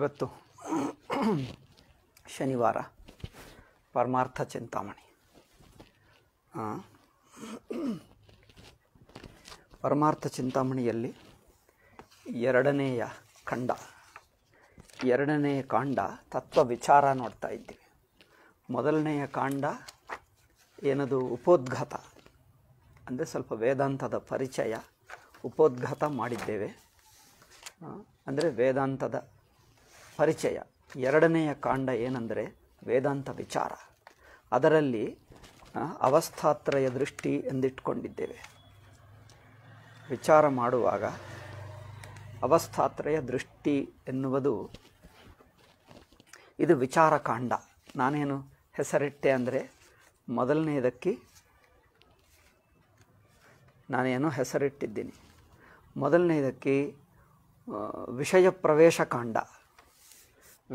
ಇವತ್ತು ಶನಿವಾರ ಪರಮಾರ್ಥ ಚಿಂತಾಮಣಿ ಪರಮಾರ್ಥ ಚಿಂತಾಮಣಿಯಲ್ಲಿ ಎರಡನೆಯ ಖಂಡ ಎರಡನೆಯ ಕಾಂಡ ತತ್ವ ವಿಚಾರ ನೋಡ್ತಾ ಇದ್ದೀವಿ ಮೊದಲನೆಯ ಕಾಂಡ ಏನದು ಉಪೋದ್ಘಾತ ಅಂದರೆ ಸ್ವಲ್ಪ ವೇದಾಂತದ ಪರಿಚಯ ಉಪೋದ್ಘಾತ ಮಾಡಿದ್ದೇವೆ ಅಂದರೆ ವೇದಾಂತದ ಪರಿಚಯ ಎರಡನೆಯ ಕಾಂಡ ಏನಂದರೆ ವೇದಾಂತ ವಿಚಾರ ಅದರಲ್ಲಿ ಅವಸ್ಥಾತ್ರಯ ದೃಷ್ಟಿ ಎಂದಿಟ್ಕೊಂಡಿದ್ದೇವೆ ವಿಚಾರ ಮಾಡುವಾಗ ಅವಸ್ಥಾತ್ರಯ ದೃಷ್ಟಿ ಎನ್ನುವುದು ಇದು ವಿಚಾರ ಕಾಂಡ ನಾನೇನು ಹೆಸರಿಟ್ಟೆ ಅಂದರೆ ಮೊದಲನೆಯದಕ್ಕೆ ನಾನೇನು ಹೆಸರಿಟ್ಟಿದ್ದೀನಿ ಮೊದಲನೆಯದಕ್ಕೆ ವಿಷಯ ಪ್ರವೇಶ ಕಾಂಡ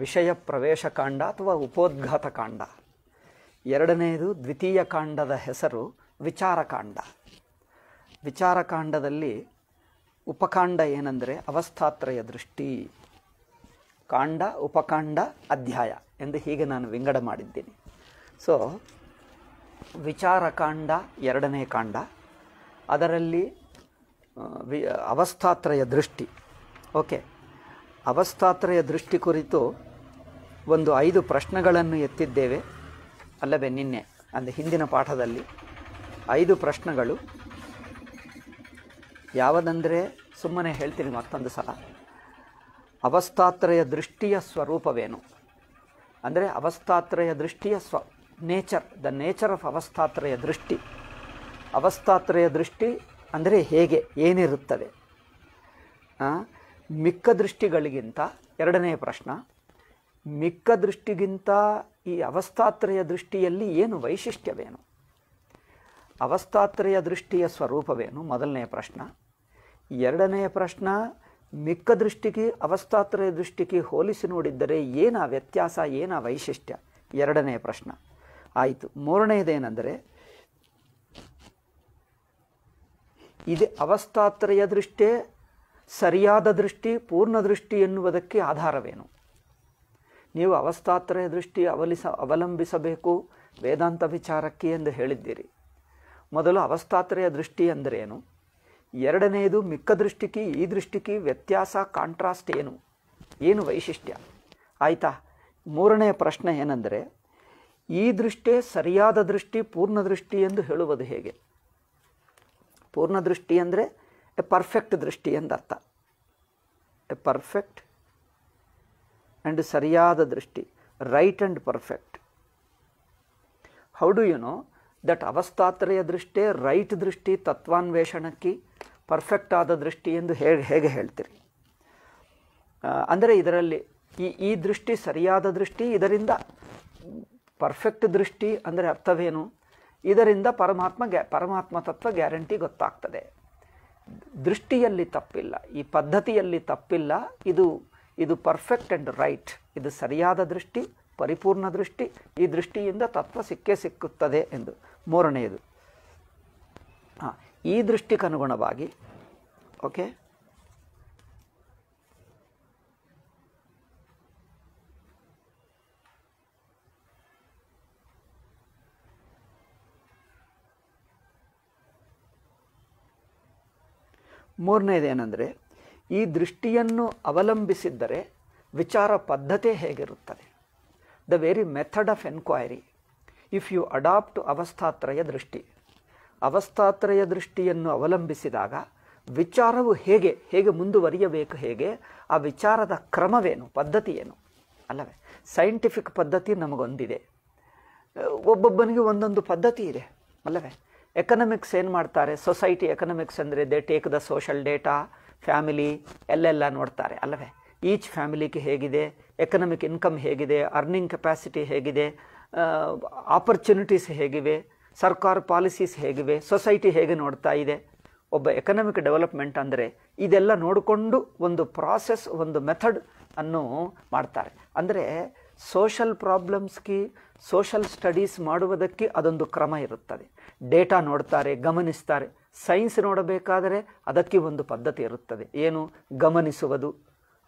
ವಿಷಯ ಪ್ರವೇಶ ಕಾಂಡ ಅಥವಾ ಉಪೋದ್ಘಾತ ಕಾಂಡ ಎರಡನೆಯದು ದ್ವಿತೀಯ ಕಾಂಡದ ಹೆಸರು ವಿಚಾರಕಾಂಡ ವಿಚಾರಕಾಂಡದಲ್ಲಿ ಉಪಕಾಂಡ ಏನಂದರೆ ಅವಸ್ಥಾತ್ರಯ ದೃಷ್ಟಿ ಕಾಂಡ ಉಪಕಾಂಡ ಅಧ್ಯಾಯ ಎಂದು ಹೀಗೆ ನಾನು ವಿಂಗಡ ಮಾಡಿದ್ದೀನಿ ಸೊ ವಿಚಾರಕಾಂಡ ಎರಡನೇ ಕಾಂಡ ಅದರಲ್ಲಿ ವಿ ಅವಸ್ಥಾತ್ರಯ ದೃಷ್ಟಿ ಓಕೆ ಅವಸ್ಥಾತ್ರಯ ದೃಷ್ಟಿ ಕುರಿತು ಒಂದು ಐದು ಪ್ರಶ್ನೆಗಳನ್ನು ಎತ್ತಿದ್ದೇವೆ ಅಲ್ಲವೇ ನಿನ್ನೆ ಅಂದರೆ ಹಿಂದಿನ ಪಾಠದಲ್ಲಿ ಐದು ಪ್ರಶ್ನೆಗಳು ಯಾವುದಂದರೆ ಸುಮ್ಮನೆ ಹೇಳ್ತೀನಿ ಮತ್ತೊಂದು ಸಲ ಅವಸ್ಥಾತ್ರಯ ದೃಷ್ಟಿಯ ಸ್ವರೂಪವೇನು ಅಂದರೆ ಅವಸ್ಥಾತ್ರಯ ದೃಷ್ಟಿಯ ಸ್ವ ನೇಚರ್ ದ ನೇಚರ್ ಆಫ್ ಅವಸ್ಥಾತ್ರಯ ದೃಷ್ಟಿ ಅವಸ್ಥಾತ್ರಯ ದೃಷ್ಟಿ ಅಂದರೆ ಹೇಗೆ ಏನಿರುತ್ತದೆ ಮಿಕ್ಕ ದೃಷ್ಟಿಗಳಿಗಿಂತ ಎರಡನೇ ಪ್ರಶ್ನೆ ಮಿಕ್ಕ ದೃಷ್ಟಿಗಿಂತ ಈ ಅವಸ್ಥಾತ್ರಯ ದೃಷ್ಟಿಯಲ್ಲಿ ಏನು ವೈಶಿಷ್ಟ್ಯವೇನು ಅವಸ್ಥಾತ್ರಯ ದೃಷ್ಟಿಯ ಸ್ವರೂಪವೇನು ಮೊದಲನೆಯ ಪ್ರಶ್ನ ಎರಡನೆಯ ಪ್ರಶ್ನ ಮಿಕ್ಕ ದೃಷ್ಟಿಗೆ ಅವಸ್ಥಾತ್ರಯ ದೃಷ್ಟಿಗೆ ಹೋಲಿಸಿ ನೋಡಿದ್ದರೆ ಏನ ವ್ಯತ್ಯಾಸ ಏನ ವೈಶಿಷ್ಟ್ಯ ಎರಡನೆಯ ಪ್ರಶ್ನ ಆಯಿತು ಮೂರನೆಯದೇನೆಂದರೆ ಇದು ಅವಸ್ಥಾತ್ರಯ ದೃಷ್ಟಿ ಸರಿಯಾದ ದೃಷ್ಟಿ ಪೂರ್ಣ ದೃಷ್ಟಿ ಎನ್ನುವುದಕ್ಕೆ ಆಧಾರವೇನು ನೀವು ಅವಸ್ಥಾತ್ರಯ ದೃಷ್ಟಿ ಅವಲಿಸ ಅವಲಂಬಿಸಬೇಕು ವೇದಾಂತ ವಿಚಾರಕ್ಕೆ ಎಂದು ಹೇಳಿದ್ದೀರಿ ಮೊದಲು ಅವಸ್ಥಾತ್ರಯ ದೃಷ್ಟಿ ಅಂದರೇನು ಎರಡನೆಯದು ಮಿಕ್ಕ ದೃಷ್ಟಿಕಿ ಈ ದೃಷ್ಟಿಕಿ ವ್ಯತ್ಯಾಸ ಕಾಂಟ್ರಾಸ್ಟ್ ಏನು ಏನು ವೈಶಿಷ್ಟ್ಯ ಆಯಿತಾ ಮೂರನೆಯ ಪ್ರಶ್ನೆ ಏನೆಂದರೆ ಈ ದೃಷ್ಟೇ ಸರಿಯಾದ ದೃಷ್ಟಿ ಪೂರ್ಣ ದೃಷ್ಟಿ ಎಂದು ಹೇಳುವುದು ಹೇಗೆ ಪೂರ್ಣ ದೃಷ್ಟಿ ಅಂದರೆ ಎ ಪರ್ಫೆಕ್ಟ್ ದೃಷ್ಟಿ ಎಂದರ್ಥ ಎ ಪರ್ಫೆಕ್ಟ್ ಆ್ಯಂಡ್ ಸರಿಯಾದ ದೃಷ್ಟಿ right and perfect how do you know that ಅವಸ್ಥಾತ್ರಯ ದೃಷ್ಟಿ ರೈಟ್ ದೃಷ್ಟಿ ತತ್ವಾನ್ವೇಷಣಕ್ಕೆ ಪರ್ಫೆಕ್ಟ್ ಆದ ದೃಷ್ಟಿ ಎಂದು ಹೇಗೆ ಹೇಗೆ ಹೇಳ್ತೀರಿ ಅಂದರೆ ಇದರಲ್ಲಿ ಈ ಈ ದೃಷ್ಟಿ ಸರಿಯಾದ ದೃಷ್ಟಿ ಇದರಿಂದ ಪರ್ಫೆಕ್ಟ್ ದೃಷ್ಟಿ ಅಂದರೆ ಅರ್ಥವೇನು ಇದರಿಂದ ಪರಮಾತ್ಮ ಗ್ಯಾ ಪರಮಾತ್ಮ ತತ್ವ ಗ್ಯಾರಂಟಿ ಗೊತ್ತಾಗ್ತದೆ ದೃಷ್ಟಿಯಲ್ಲಿ ತಪ್ಪಿಲ್ಲ ಈ ಪದ್ಧತಿಯಲ್ಲಿ ತಪ್ಪಿಲ್ಲ ಇದು ಇದು ಪರ್ಫೆಕ್ಟ್ ಆ್ಯಂಡ್ ರೈಟ್ ಇದು ಸರಿಯಾದ ದೃಷ್ಟಿ ಪರಿಪೂರ್ಣ ದೃಷ್ಟಿ ಈ ದೃಷ್ಟಿಯಿಂದ ತತ್ವ ಸಿಕ್ಕೇ ಸಿಕ್ಕುತ್ತದೆ ಎಂದು ಮೂರನೆಯದು ಈ ದೃಷ್ಟಿಗನುಗುಣವಾಗಿ ಓಕೆ ಮೂರನೇದೇನೆಂದರೆ ಈ ದೃಷ್ಟಿಯನ್ನು ಅವಲಂಬಿಸಿದ್ದರೆ ವಿಚಾರ ಪದ್ಧತಿ ಹೇಗಿರುತ್ತದೆ the very method of enquiry if you adopt ಅವಸ್ಥಾತ್ರಯ ದೃಷ್ಟಿ ಅವಸ್ಥಾತ್ರಯ ದೃಷ್ಟಿಯನ್ನು ಅವಲಂಬಿಸಿದಾಗ ವಿಚಾರವು ಹೇಗೆ ಹೇಗೆ ಮುಂದುವರಿಯಬೇಕು ಹೇಗೆ ಆ ವಿಚಾರದ ಕ್ರಮವೇನು ಪದ್ಧತಿ ಏನು ಅಲ್ಲವೇ ಸೈಂಟಿಫಿಕ್ ಪದ್ಧತಿ ನಮಗೊಂದಿದೆ ಒಬ್ಬೊಬ್ಬನಿಗೆ ಒಂದೊಂದು ಪದ್ಧತಿ ಇದೆ ಅಲ್ಲವೇ ಎಕನಮಿಕ್ಸ್ ಏನು ಮಾಡ್ತಾರೆ ಸೊಸೈಟಿ ಎಕನಮಿಕ್ಸ್ ಅಂದರೆ they take the social data family ಎಲ್ಲೆಲ್ಲ ನೋಡ್ತಾರೆ ಅಲ್ಲವೇ ಈಚ್ ಫ್ಯಾಮಿಲಿಗೆ ಹೇಗಿದೆ ಎಕನಾಮಿಕ್ ಇನ್ಕಮ್ ಹೇಗಿದೆ ಅರ್ನಿಂಗ್ ಕೆಪಾಸಿಟಿ ಹೇಗಿದೆ ಆಪರ್ಚುನಿಟೀಸ್ ಹೇಗಿವೆ ಸರ್ಕಾರ ಪಾಲಿಸೀಸ್ ಹೇಗಿವೆ ಸೊಸೈಟಿ ಹೇಗೆ ನೋಡ್ತಾ ಇದೆ ಒಬ್ಬ ಎಕನಾಮಿಕ್ ಡೆವಲಪ್ಮೆಂಟ್ ಅಂದರೆ ಇದೆಲ್ಲ ನೋಡಿಕೊಂಡು ಒಂದು ಪ್ರಾಸೆಸ್ ಒಂದು ಮೆಥಡ್ ಅನ್ನು ಮಾಡ್ತಾರೆ ಅಂದರೆ ಸೋಷಲ್ ಪ್ರಾಬ್ಲಮ್ಸ್ಗೆ ಸೋಷಲ್ ಸ್ಟಡೀಸ್ ಮಾಡುವುದಕ್ಕೆ ಅದೊಂದು ಕ್ರಮ ಇರುತ್ತದೆ ಡೇಟಾ ನೋಡ್ತಾರೆ ಗಮನಿಸ್ತಾರೆ ಸೈನ್ಸ್ ನೋಡಬೇಕಾದರೆ ಅದಕ್ಕೆ ಒಂದು ಪದ್ಧತಿ ಇರುತ್ತದೆ ಏನು ಗಮನಿಸುವುದು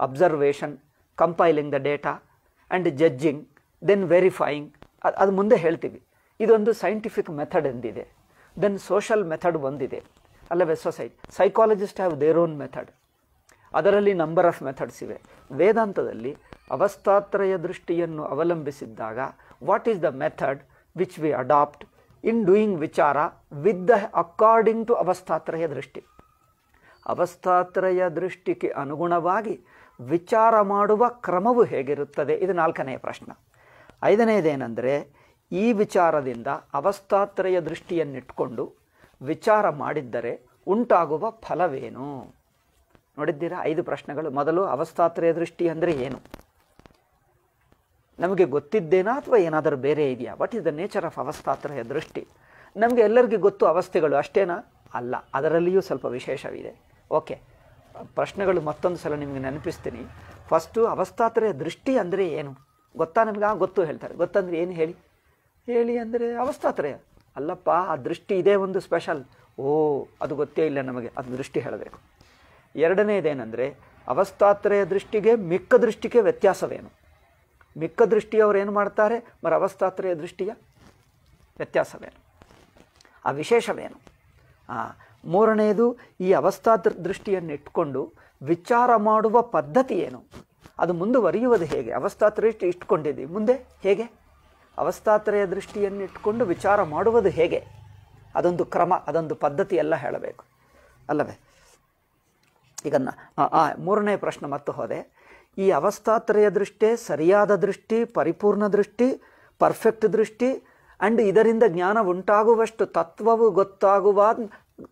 observation compiling the data and judging then verifying ಅದು ಮುಂದೆ ಹೇಳ್ತೀವಿ ಇದೊಂದು ಸೈಂಟಿಫಿಕ್ ಮೆಥಡ್ ಎಂದಿದೆ ದೆನ್ ಸೋಷಲ್ ಮೆಥಡ್ ಒಂದಿದೆ ಅಲ್ಲವೇ society psychologist have their own method ಅದರಲ್ಲಿ ನಂಬರ್ ಆಫ್ ಮೆಥಡ್ಸ್ ಇವೆ ವೇದಾಂತದಲ್ಲಿ ಅವಸ್ಥಾತ್ರಯ ದೃಷ್ಟಿಯನ್ನು ಅವಲಂಬಿಸಿದ್ದಾಗ what is the method which we adopt in doing ವಿಚಾರ ವಿತ್ ದ ಅಕಾರ್ಡಿಂಗ್ ಟು ಅವಸ್ಥಾತ್ರಯ ದೃಷ್ಟಿ ಅವಸ್ಥಾತ್ರಯ ದೃಷ್ಟಿಗೆ ಅನುಗುಣವಾಗಿ ವಿಚಾರ ಮಾಡುವ ಕ್ರಮವು ಹೇಗಿರುತ್ತದೆ ಇದು ನಾಲ್ಕನೆಯ ಪ್ರಶ್ನೆ ಐದನೆಯದೇನೆಂದರೆ ಈ ವಿಚಾರದಿಂದ ಅವಸ್ಥಾತ್ರಯ ದೃಷ್ಟಿಯನ್ನಿಟ್ಕೊಂಡು ವಿಚಾರ ಮಾಡಿದ್ದರೆ ಉಂಟಾಗುವ ಫಲವೇನು ನೋಡಿದ್ದೀರಾ ಐದು ಪ್ರಶ್ನೆಗಳು ಮೊದಲು ಅವಸ್ಥಾತ್ರಯ ದೃಷ್ಟಿ ಅಂದರೆ ಏನು ನಮಗೆ ಗೊತ್ತಿದ್ದೇನಾ ಅಥವಾ ಏನಾದರೂ ಬೇರೆ ಇದೆಯಾ what is the nature of ಅವಸ್ಥಾತ್ರಯ ದೃಷ್ಟಿ ನಮಗೆ ಎಲ್ಲರಿಗೂ ಗೊತ್ತು ಅವಸ್ಥೆಗಳು ಅಷ್ಟೇನಾ ಅಲ್ಲ ಅದರಲ್ಲಿಯೂ ಸ್ವಲ್ಪ ವಿಶೇಷವಿದೆ ಓಕೆ ಪ್ರಶ್ನೆಗಳು ಮತ್ತೊಂದು ಸಲ ನಿಮಗೆ ನೆನಪಿಸ್ತೀನಿ ಫಸ್ಟು ಅವಸ್ಥಾತ್ರಯ ದೃಷ್ಟಿ ಅಂದರೆ ಏನು ಗೊತ್ತಾ ನಮಗೆ ಆ ಗೊತ್ತು ಹೇಳ್ತಾರೆ ಗೊತ್ತಂದರೆ ಏನು ಹೇಳಿ ಹೇಳಿ ಅಂದರೆ ಅವಸ್ಥಾತ್ರಯ ಅಲ್ಲಪ್ಪ ಆ ದೃಷ್ಟಿ ಇದೇ ಒಂದು ಸ್ಪೆಷಲ್ ಓ ಅದು ಗೊತ್ತೇ ಇಲ್ಲ ನಮಗೆ ಅದು ದೃಷ್ಟಿ ಹೇಳಬೇಕು ಎರಡನೇದೇನೆಂದರೆ ಅವಸ್ಥಾತ್ರಯ ದೃಷ್ಟಿಗೆ ಮಿಕ್ಕ ದೃಷ್ಟಿಗೆ ವ್ಯತ್ಯಾಸವೇನು ಮಿಕ್ಕ ದೃಷ್ಟಿಯವರು ಏನು ಮಾಡ್ತಾರೆ ಮರ ಅವಸ್ಥಾತ್ರೆಯ ದೃಷ್ಟಿಯ ವ್ಯತ್ಯಾಸವೇನು ಆ ವಿಶೇಷವೇನು ಮೂರನೆಯದು ಈ ಅವಸ್ಥಾದ ದೃಷ್ಟಿಯನ್ನು ಇಟ್ಕೊಂಡು ವಿಚಾರ ಮಾಡುವ ಪದ್ಧತಿ ಏನು ಅದು ಮುಂದುವರಿಯುವುದು ಹೇಗೆ ದೃಷ್ಟಿ ಇಟ್ಕೊಂಡಿದ್ದೀವಿ ಮುಂದೆ ಹೇಗೆ ಅವಸ್ಥಾತ್ರೆಯ ದೃಷ್ಟಿಯನ್ನು ಇಟ್ಕೊಂಡು ವಿಚಾರ ಮಾಡುವುದು ಹೇಗೆ ಅದೊಂದು ಕ್ರಮ ಅದೊಂದು ಪದ್ಧತಿ ಎಲ್ಲ ಹೇಳಬೇಕು ಅಲ್ಲವೇ ಈಗ ಮೂರನೇ ಪ್ರಶ್ನೆ ಮತ್ತು ಹೋದೆ ಈ ಅವಸ್ಥಾತ್ರಯ ದೃಷ್ಟಿ ಸರಿಯಾದ ದೃಷ್ಟಿ ಪರಿಪೂರ್ಣ ದೃಷ್ಟಿ ಪರ್ಫೆಕ್ಟ್ ದೃಷ್ಟಿ ಆ್ಯಂಡ್ ಇದರಿಂದ ಜ್ಞಾನ ಉಂಟಾಗುವಷ್ಟು ತತ್ವವು ಗೊತ್ತಾಗುವ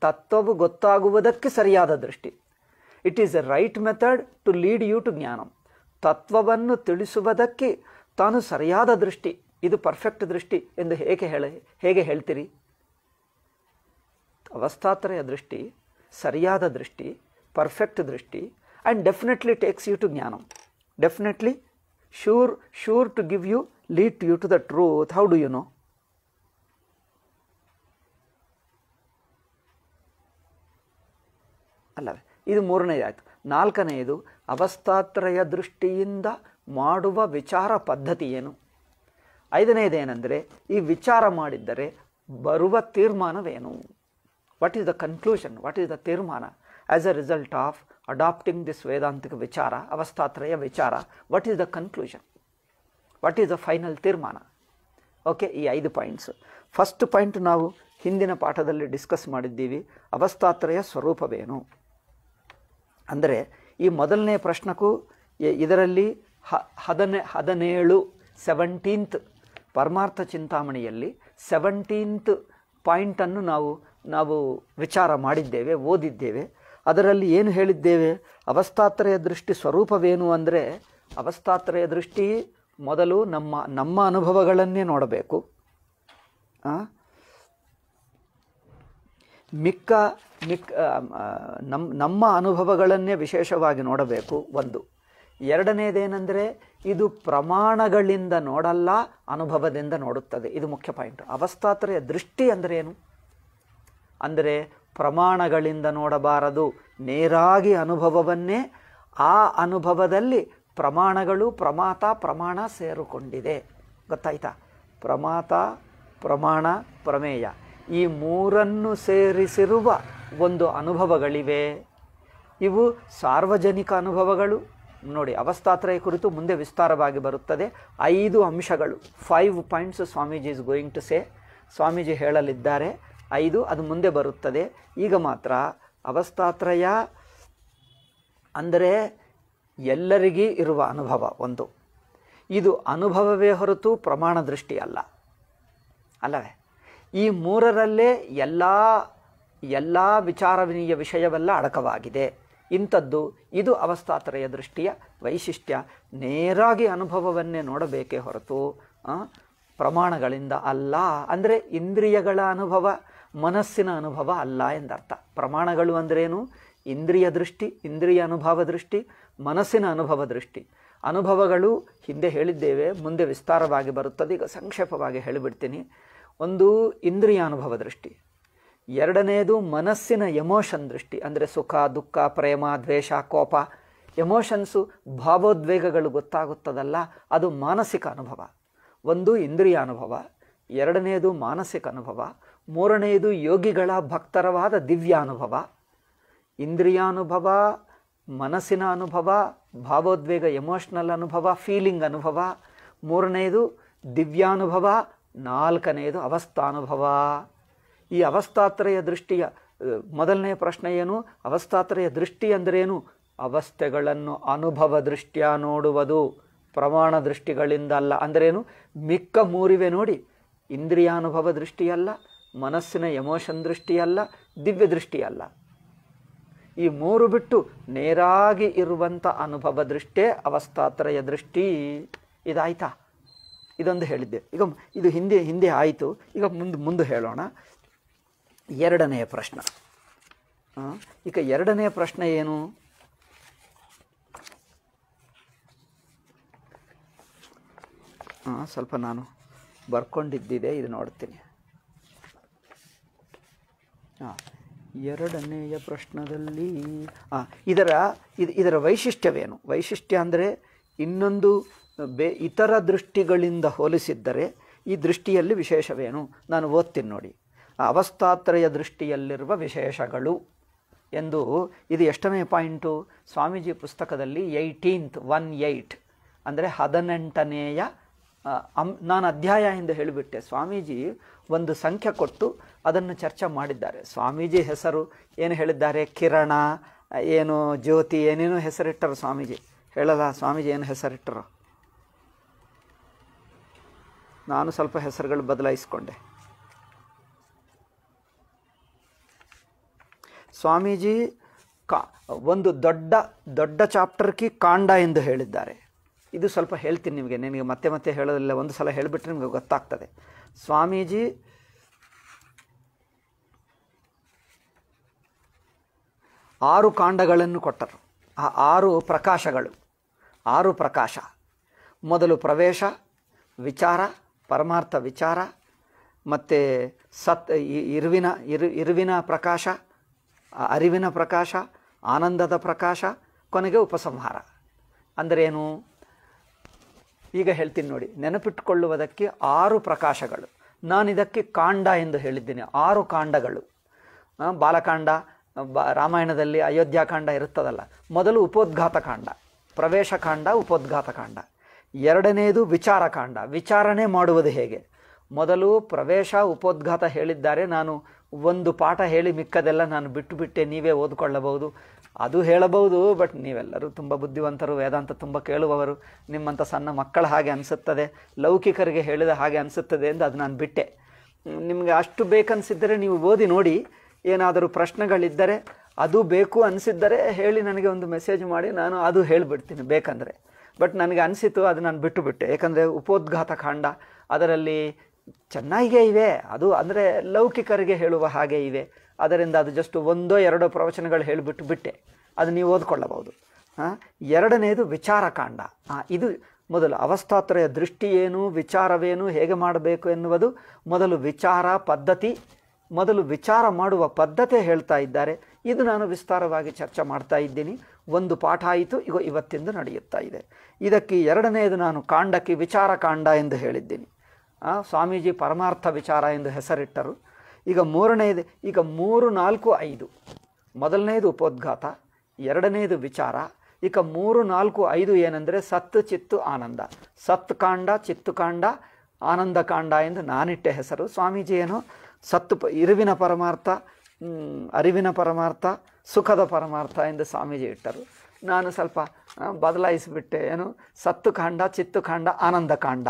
ತತ್ವವು ಗೊತ್ತಾಗುವುದಕ್ಕೆ ಸರಿಯಾದ ದೃಷ್ಟಿ it is a right method to lead you to ಜ್ಞಾನಂ ತತ್ವವನ್ನು ತಿಳಿಸುವುದಕ್ಕೆ ತಾನು ಸರಿಯಾದ ದೃಷ್ಟಿ ಇದು ಪರ್ಫೆಕ್ಟ್ ದೃಷ್ಟಿ ಎಂದು ಹೇಗೆ ಹೇಳ ಹೇಗೆ ಹೇಳ್ತೀರಿ ಅವಸ್ಥಾತ್ರಯ ದೃಷ್ಟಿ ಸರಿಯಾದ ದೃಷ್ಟಿ ಪರ್ಫೆಕ್ಟ್ ದೃಷ್ಟಿ and definitely takes you to jnanam. Definitely sure sure to give you lead you to the truth how do you know ಅಲ್ಲವೇ ಇದು ಮೂರನೆಯದಾಯಿತು ನಾಲ್ಕನೆಯದು ಅವಸ್ಥಾತ್ರಯ ದೃಷ್ಟಿಯಿಂದ ಮಾಡುವ ವಿಚಾರ ಪದ್ಧತಿ ಏನು ಐದನೆಯದೇನೆಂದರೆ ಈ ವಿಚಾರ ಮಾಡಿದ್ದರೆ ಬರುವ ತೀರ್ಮಾನವೇನು what is the conclusion what is the ತೀರ್ಮಾನ as a result of adopting this ವೇದಾಂತಿಕ ವಿಚಾರ ಅವಸ್ಥಾತ್ರಯ ವಿಚಾರ what is the conclusion what is the final ತೀರ್ಮಾನ ಓಕೆ ಈ ಐದು ಪಾಯಿಂಟ್ಸ್ ಫಸ್ಟ್ ಪಾಯಿಂಟ್ ನಾವು ಹಿಂದಿನ ಪಾಠದಲ್ಲಿ ಡಿಸ್ಕಸ್ ಮಾಡಿದ್ದೀವಿ ಅವಸ್ಥಾತ್ರಯ ಸ್ವರೂಪವೇನು ಅಂದರೆ ಈ ಮೊದಲನೇ ಪ್ರಶ್ನಕ್ಕೂ ಇದರಲ್ಲಿ ಹ ಹದನೆ ಹದಿನೇಳು ಸೆವೆಂಟೀನ್ತ್ ಪರಮಾರ್ಥ ಚಿಂತಾಮಣಿಯಲ್ಲಿ ಸೆವೆಂಟೀನ್ತ್ ಪಾಯಿಂಟನ್ನು ನಾವು ನಾವು ವಿಚಾರ ಮಾಡಿದ್ದೇವೆ ಓದಿದ್ದೇವೆ ಅದರಲ್ಲಿ ಏನು ಹೇಳಿದ್ದೇವೆ ಅವಸ್ಥಾತ್ರಯ ದೃಷ್ಟಿ ಸ್ವರೂಪವೇನು ಅಂದರೆ ಅವಸ್ಥಾತ್ರಯ ದೃಷ್ಟಿ ಮೊದಲು ನಮ್ಮ ನಮ್ಮ ಅನುಭವಗಳನ್ನೇ ನೋಡಬೇಕು ಮಿಕ್ಕ ಮಿಕ್ಕ ನಮ್ಮ ನಮ್ಮ ಅನುಭವಗಳನ್ನೇ ವಿಶೇಷವಾಗಿ ನೋಡಬೇಕು ಒಂದು ಎರಡನೇದೇನೆಂದರೆ ಇದು ಪ್ರಮಾಣಗಳಿಂದ ನೋಡಲ್ಲ ಅನುಭವದಿಂದ ನೋಡುತ್ತದೆ ಇದು ಮುಖ್ಯ ಪಾಯಿಂಟ್ ಅವಸ್ಥಾತ್ರಯ ದೃಷ್ಟಿ ಅಂದರೆ ಏನು ಅಂದರೆ ಪ್ರಮಾಣಗಳಿಂದ ನೋಡಬಾರದು ನೇರಾಗಿ ಅನುಭವವನ್ನೇ ಆ ಅನುಭವದಲ್ಲಿ ಪ್ರಮಾಣಗಳು ಪ್ರಮಾತ ಪ್ರಮಾಣ ಸೇರಿಕೊಂಡಿದೆ ಗೊತ್ತಾಯ್ತಾ ಪ್ರಮಾತ ಪ್ರಮಾಣ ಪ್ರಮೇಯ ಈ ಮೂರನ್ನು ಸೇರಿಸಿರುವ ಒಂದು ಅನುಭವಗಳಿವೆ ಇವು ಸಾರ್ವಜನಿಕ ಅನುಭವಗಳು ನೋಡಿ ಅವಸ್ಥಾತ್ರಯ ಕುರಿತು ಮುಂದೆ ವಿಸ್ತಾರವಾಗಿ ಬರುತ್ತದೆ ಐದು ಅಂಶಗಳು five points Swamiji is going to say Swamiji ಹೇಳಲಿದ್ದಾರೆ ಐದು ಅದು ಮುಂದೆ ಬರುತ್ತದೆ ಈಗ ಮಾತ್ರ ಅವಸ್ಥಾತ್ರಯ ಅಂದರೆ ಎಲ್ಲರಿಗೂ ಇರುವ ಅನುಭವ ಒಂದು ಇದು ಅನುಭವವೇ ಹೊರತು ಪ್ರಮಾಣ ದೃಷ್ಟಿ ಅಲ್ಲ ಅಲ್ಲವೇ ಈ ಮೂರರಲ್ಲೇ ಎಲ್ಲ ಎಲ್ಲ ವಿಚಾರವಿನೀಯ ವಿಷಯವೆಲ್ಲ ಅಡಕವಾಗಿದೆ ಇಂಥದ್ದು ಇದು ಅವಸ್ಥಾತ್ರಯ ದೃಷ್ಟಿಯ ವೈಶಿಷ್ಟ್ಯ ನೇರಾಗಿ ಅನುಭವವನ್ನೇ ನೋಡಬೇಕೇ ಹೊರತು ಪ್ರಮಾಣಗಳಿಂದ ಅಲ್ಲ ಅಂದರೆ ಇಂದ್ರಿಯಗಳ ಅನುಭವ ಮನಸ್ಸಿನ ಅನುಭವ ಅಲ್ಲ ಎಂದರ್ಥ ಪ್ರಮಾಣಗಳು ಅಂದ್ರೇನು ಇಂದ್ರಿಯ ದೃಷ್ಟಿ ಇಂದ್ರಿಯ ಅನುಭವ ದೃಷ್ಟಿ ಮನಸ್ಸಿನ ಅನುಭವ ದೃಷ್ಟಿ ಅನುಭವಗಳು ಹಿಂದೆ ಹೇಳಿದ್ದೇವೆ ಮುಂದೆ ವಿಸ್ತಾರವಾಗಿ ಬರುತ್ತದೆ ಈಗ ಸಂಕ್ಷೇಪವಾಗಿ ಹೇಳಿಬಿಡ್ತೀನಿ ಒಂದು ಇಂದ್ರಿಯ ಅನುಭವ ದೃಷ್ಟಿ ಎರಡನೆಯದು ಮನಸ್ಸಿನ ಎಮೋಷನ್ ದೃಷ್ಟಿ ಅಂದರೆ ಸುಖ ದುಃಖ ಪ್ರೇಮ ದ್ವೇಷ ಕೋಪ ಎಮೋಷನ್ಸು ಭಾವೋದ್ವೇಗಗಳು ಗೊತ್ತಾಗುತ್ತದಲ್ಲ ಅದು ಮಾನಸಿಕ ಅನುಭವ ಒಂದು ಇಂದ್ರಿಯ ಅನುಭವ ಎರಡನೆಯದು ಮಾನಸಿಕ ಅನುಭವ ಮೂರನೆಯದು ಯೋಗಿಗಳ ಭಕ್ತರವಾದ ದಿವ್ಯಾನುಭವ ಇಂದ್ರಿಯಾನುಭವ ಮನಸ್ಸಿನ ಅನುಭವ ಭಾವೋದ್ವೇಗ ಎಮೋಷ್ನಲ್ ಅನುಭವ ಫೀಲಿಂಗ್ ಅನುಭವ ಮೂರನೆಯದು ದಿವ್ಯಾನುಭವ ನಾಲ್ಕನೆಯದು ಅವಸ್ಥಾನುಭವ ಈ ಅವಸ್ಥಾತ್ರಯ ದೃಷ್ಟಿಯ ಮೊದಲನೆಯ ಪ್ರಶ್ನೆ ಏನು ಅವಸ್ಥಾತ್ರಯ ದೃಷ್ಟಿ ಅಂದ್ರೇನು ಅವಸ್ಥೆಗಳನ್ನು ಅನುಭವ ದೃಷ್ಟಿಯ ನೋಡುವುದು ಪ್ರಮಾಣ ದೃಷ್ಟಿಗಳಿಂದ ಅಲ್ಲ ಅಂದ್ರೇನು ಮಿಕ್ಕ ಮೂರಿವೆ ನೋಡಿ ಇಂದ್ರಿಯಾನುಭವ ದೃಷ್ಟಿಯಲ್ಲ ಮನಸ್ಸಿನ ಎಮೋಷನ್ ದೃಷ್ಟಿಯಲ್ಲ ದಿವ್ಯ ದೃಷ್ಟಿಯಲ್ಲ ಈ ಮೂರು ಬಿಟ್ಟು ನೇರಾಗಿ ಇರುವಂಥ ಅನುಭವ ದೃಷ್ಟೇ ಅವಸ್ಥಾತ್ರಯ ದೃಷ್ಟಿ ಇದಾಯ್ತಾ ಇದೊಂದು ಹೇಳಿದ್ದೆ ಈಗ ಇದು ಹಿಂದೆ ಹಿಂದೆ ಆಯಿತು ಈಗ ಮುಂದೆ ಮುಂದೆ ಹೇಳೋಣ ಎರಡನೆಯ ಪ್ರಶ್ನೆ ಈಗ ಎರಡನೆಯ ಪ್ರಶ್ನೆ ಏನು ಹಾಂ ಸ್ವಲ್ಪ ನಾನು ಬರ್ಕೊಂಡಿದ್ದಿದೆ ಇದು ನೋಡ್ತೀನಿ ಎರಡನೆಯ ಪ್ರಶ್ನದಲ್ಲಿ ಇದರ ಇದು ಇದರ ವೈಶಿಷ್ಟ್ಯವೇನು ವೈಶಿಷ್ಟ್ಯ ಅಂದರೆ ಇನ್ನೊಂದು ಬೇ ಇತರ ದೃಷ್ಟಿಗಳಿಂದ ಹೋಲಿಸಿದ್ದರೆ ಈ ದೃಷ್ಟಿಯಲ್ಲಿ ವಿಶೇಷವೇನು ನಾನು ಓದ್ತೀನಿ ನೋಡಿ ಅವಸ್ಥಾತ್ರಯ ದೃಷ್ಟಿಯಲ್ಲಿರುವ ವಿಶೇಷಗಳು ಎಂದು ಇದು ಎಷ್ಟನೇ ಪಾಯಿಂಟು ಸ್ವಾಮೀಜಿ ಪುಸ್ತಕದಲ್ಲಿ ಏಯ್ಟೀನ್ತ್ ಒನ್ ಏಯ್ಟ್ ಅಂದರೆ ಹದಿನೆಂಟನೆಯ ಅಂ ನಾನು ಅಧ್ಯಾಯ ಎಂದು ಹೇಳಿಬಿಟ್ಟೆ ಸ್ವಾಮೀಜಿ ಒಂದು ಸಂಖ್ಯೆ ಕೊಟ್ಟು ಅದನ್ನು ಚರ್ಚೆ ಮಾಡಿದ್ದಾರೆ ಸ್ವಾಮೀಜಿ ಹೆಸರು ಏನು ಹೇಳಿದ್ದಾರೆ ಕಿರಣ ಏನು ಜ್ಯೋತಿ ಏನೇನೋ ಹೆಸರಿಟ್ಟರು ಸ್ವಾಮೀಜಿ ಹೇಳಲ್ಲ ಸ್ವಾಮೀಜಿ ಏನು ಹೆಸರಿಟ್ಟರು ನಾನು ಸ್ವಲ್ಪ ಹೆಸರುಗಳು ಬದಲಾಯಿಸಿಕೊಂಡೆ ಸ್ವಾಮೀಜಿ ಕಾ ಒಂದು ದೊಡ್ಡ ದೊಡ್ಡ ಚಾಪ್ಟರ್ಕಿ ಕಾಂಡ ಎಂದು ಹೇಳಿದ್ದಾರೆ ಇದು ಸ್ವಲ್ಪ ಹೇಳ್ತೀನಿ ನಿಮಗೆ ನಿಮಗೆ ಮತ್ತೆ ಮತ್ತೆ ಹೇಳೋದಿಲ್ಲ ಒಂದು ಸಲ ಹೇಳಿಬಿಟ್ರೆ ನಿಮಗೆ ಗೊತ್ತಾಗ್ತದೆ ಸ್ವಾಮೀಜಿ ಆರು ಕಾಂಡಗಳನ್ನು ಕೊಟ್ಟರು ಆ ಆರು ಪ್ರಕಾಶಗಳು ಆರು ಪ್ರಕಾಶ ಮೊದಲು ಪ್ರವೇಶ ವಿಚಾರ ಪರಮಾರ್ಥ ವಿಚಾರ ಮತ್ತು ಸತ್ ಇರುವಿನ ಇರು ಇರುವಿನ ಪ್ರಕಾಶ ಅರಿವಿನ ಪ್ರಕಾಶ ಆನಂದದ ಪ್ರಕಾಶ ಕೊನೆಗೆ ಉಪಸಂಹಾರ ಅಂದರೆ ಏನು ಈಗ ಹೇಳ್ತೀನಿ ನೋಡಿ ನೆನಪಿಟ್ಟುಕೊಳ್ಳುವುದಕ್ಕೆ ಆರು ಪ್ರಕಾಶಗಳು ನಾನು ಇದಕ್ಕೆ ಕಾಂಡ ಎಂದು ಹೇಳಿದ್ದೇನೆ ಆರು ಕಾಂಡಗಳು ಬಾಲಕಾಂಡ ಬ ರಾಮಾಯಣದಲ್ಲಿ ಅಯೋಧ್ಯಾಕಾಂಡ ಇರುತ್ತದಲ್ಲ ಮೊದಲು ಉಪೋದ್ಘಾತ ಕಾಂಡ ಪ್ರವೇಶಕಾಂಡ ಕಾಂಡ ಎರಡನೆಯದು ವಿಚಾರಕಾಂಡ ವಿಚಾರಣೆ ಮಾಡುವುದು ಹೇಗೆ ಮೊದಲು ಪ್ರವೇಶ ಉಪೋದ್ಘಾತ ಹೇಳಿದ್ದಾರೆ ನಾನು ಒಂದು ಪಾಠ ಹೇಳಿ ಮಿಕ್ಕದೆಲ್ಲ ನಾನು ಬಿಟ್ಟು ಬಿಟ್ಟೆ ನೀವೇ ಓದ್ಕೊಳ್ಳಬಹುದು ಅದು ಹೇಳಬಹುದು ಬಟ್ ನೀವೆಲ್ಲರೂ ತುಂಬ ಬುದ್ಧಿವಂತರು ವೇದಾಂತ ತುಂಬ ಕೇಳುವವರು ನಿಮ್ಮಂಥ ಸಣ್ಣ ಮಕ್ಕಳ ಹಾಗೆ ಅನಿಸುತ್ತದೆ ಲೌಕಿಕರಿಗೆ ಹೇಳಿದ ಹಾಗೆ ಅನಿಸುತ್ತದೆ ಎಂದು ಅದು ನಾನು ಬಿಟ್ಟೆ ನಿಮಗೆ ಅಷ್ಟು ಬೇಕನ್ನಿಸಿದ್ದರೆ ನೀವು ಓದಿ ನೋಡಿ ಏನಾದರೂ ಪ್ರಶ್ನೆಗಳಿದ್ದರೆ ಅದು ಬೇಕು ಅನಿಸಿದ್ದರೆ ಹೇಳಿ ನನಗೆ ಒಂದು ಮೆಸೇಜ್ ಮಾಡಿ ನಾನು ಅದು ಹೇಳಿಬಿಡ್ತೀನಿ ಬೇಕಂದರೆ ಬಟ್ ನನಗೆ ಅನಿಸಿತು ಅದು ನಾನು ಬಿಟ್ಟು ಬಿಟ್ಟೆ ಏಕೆಂದರೆ ಉಪೋದ್ಘಾತ ಕಾಂಡ ಅದರಲ್ಲಿ ಚೆನ್ನಾಗೇ ಇವೆ ಅದು ಅಂದರೆ ಲೌಕಿಕರಿಗೆ ಹೇಳುವ ಹಾಗೆ ಇವೆ ಅದರಿಂದ ಅದು ಜಸ್ಟ್ ಒಂದೋ ಎರಡೋ ಪ್ರವಚನಗಳು ಹೇಳಿಬಿಟ್ಟು ಬಿಟ್ಟೆ ಅದು ನೀವು ಓದ್ಕೊಳ್ಳಬಹುದು ಎರಡನೆಯದು ವಿಚಾರಕಾಂಡ ಇದು ಮೊದಲು ಅವಸ್ಥಾತ್ರಯ ದೃಷ್ಟಿ ಏನು ವಿಚಾರವೇನು ಹೇಗೆ ಮಾಡಬೇಕು ಎನ್ನುವುದು ಮೊದಲು ವಿಚಾರ ಪದ್ಧತಿ ಮೊದಲು ವಿಚಾರ ಮಾಡುವ ಪದ್ಧತಿ ಹೇಳ್ತಾ ಇದ್ದಾರೆ ಇದು ನಾನು ವಿಸ್ತಾರವಾಗಿ ಚರ್ಚೆ ಮಾಡ್ತಾ ಇದ್ದೀನಿ ಒಂದು ಪಾಠ ಆಯಿತು ಈಗ ಇವತ್ತಿಂದ ನಡೆಯುತ್ತಾ ಇದೆ ಇದಕ್ಕೆ ಎರಡನೆಯದು ನಾನು ಕಾಂಡಕ್ಕೆ ವಿಚಾರಕಾಂಡ ಎಂದು ಹೇಳಿದ್ದೀನಿ ಸ್ವಾಮೀಜಿ ಪರಮಾರ್ಥ ವಿಚಾರ ಎಂದು ಹೆಸರಿಟ್ಟರು ಈಗ ಮೂರನೇದು ಈಗ ಮೂರು ನಾಲ್ಕು ಐದು ಮೊದಲನೇದು ಉಪೋದ್ಘಾತ ಎರಡನೇದು ವಿಚಾರ ಈಗ ಮೂರು ನಾಲ್ಕು ಐದು ಏನಂದರೆ ಸತ್ತು ಚಿತ್ತು ಆನಂದ ಕಾಂಡ ಚಿತ್ತುಕಾಂಡ ಆನಂದಕಾಂಡ ಎಂದು ನಾನಿಟ್ಟೆ ಹೆಸರು ಸ್ವಾಮೀಜಿ ಏನು ಸತ್ತು ಇರುವಿನ ಪರಮಾರ್ಥ ಅರಿವಿನ ಪರಮಾರ್ಥ ಸುಖದ ಪರಮಾರ್ಥ ಎಂದು ಸ್ವಾಮೀಜಿ ಇಟ್ಟರು ನಾನು ಸ್ವಲ್ಪ ಬದಲಾಯಿಸಿಬಿಟ್ಟೆ ಏನು ಸತ್ತು ಕಾಂಡ ಚಿತ್ತು ಕಾಂಡ ಆನಂದ ಕಾಂಡ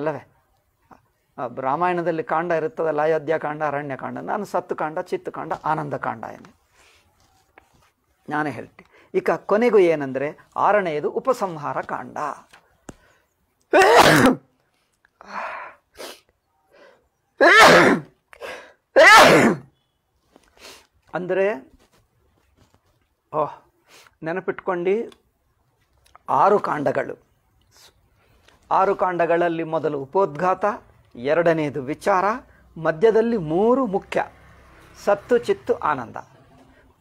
ಅಲ್ಲವೇ ರಾಮಾಯಣದಲ್ಲಿ ಕಾಂಡ ಇರುತ್ತದೆ ಅಯೋಧ್ಯ ಕಾಂಡ ಅರಣ್ಯ ಕಾಂಡ ನಾನು ಸತ್ತು ಕಾಂಡ ಚಿತ್ತು ಕಾಂಡ ಆನಂದ ಕಾಂಡ ಎಂದು ನಾನೇ ಹೇಳ್ತೀನಿ ಈಗ ಕೊನೆಗೂ ಏನಂದರೆ ಆರನೆಯದು ಉಪಸಂಹಾರ ಕಾಂಡ ಅಂದರೆ ಓಹ್ ನೆನಪಿಟ್ಕೊಂಡು ಆರು ಕಾಂಡಗಳು ಆರು ಕಾಂಡಗಳಲ್ಲಿ ಮೊದಲು ಉಪೋದ್ಘಾತ ಎರಡನೆಯದು ವಿಚಾರ ಮಧ್ಯದಲ್ಲಿ ಮೂರು ಮುಖ್ಯ ಸತ್ತು ಚಿತ್ತು ಆನಂದ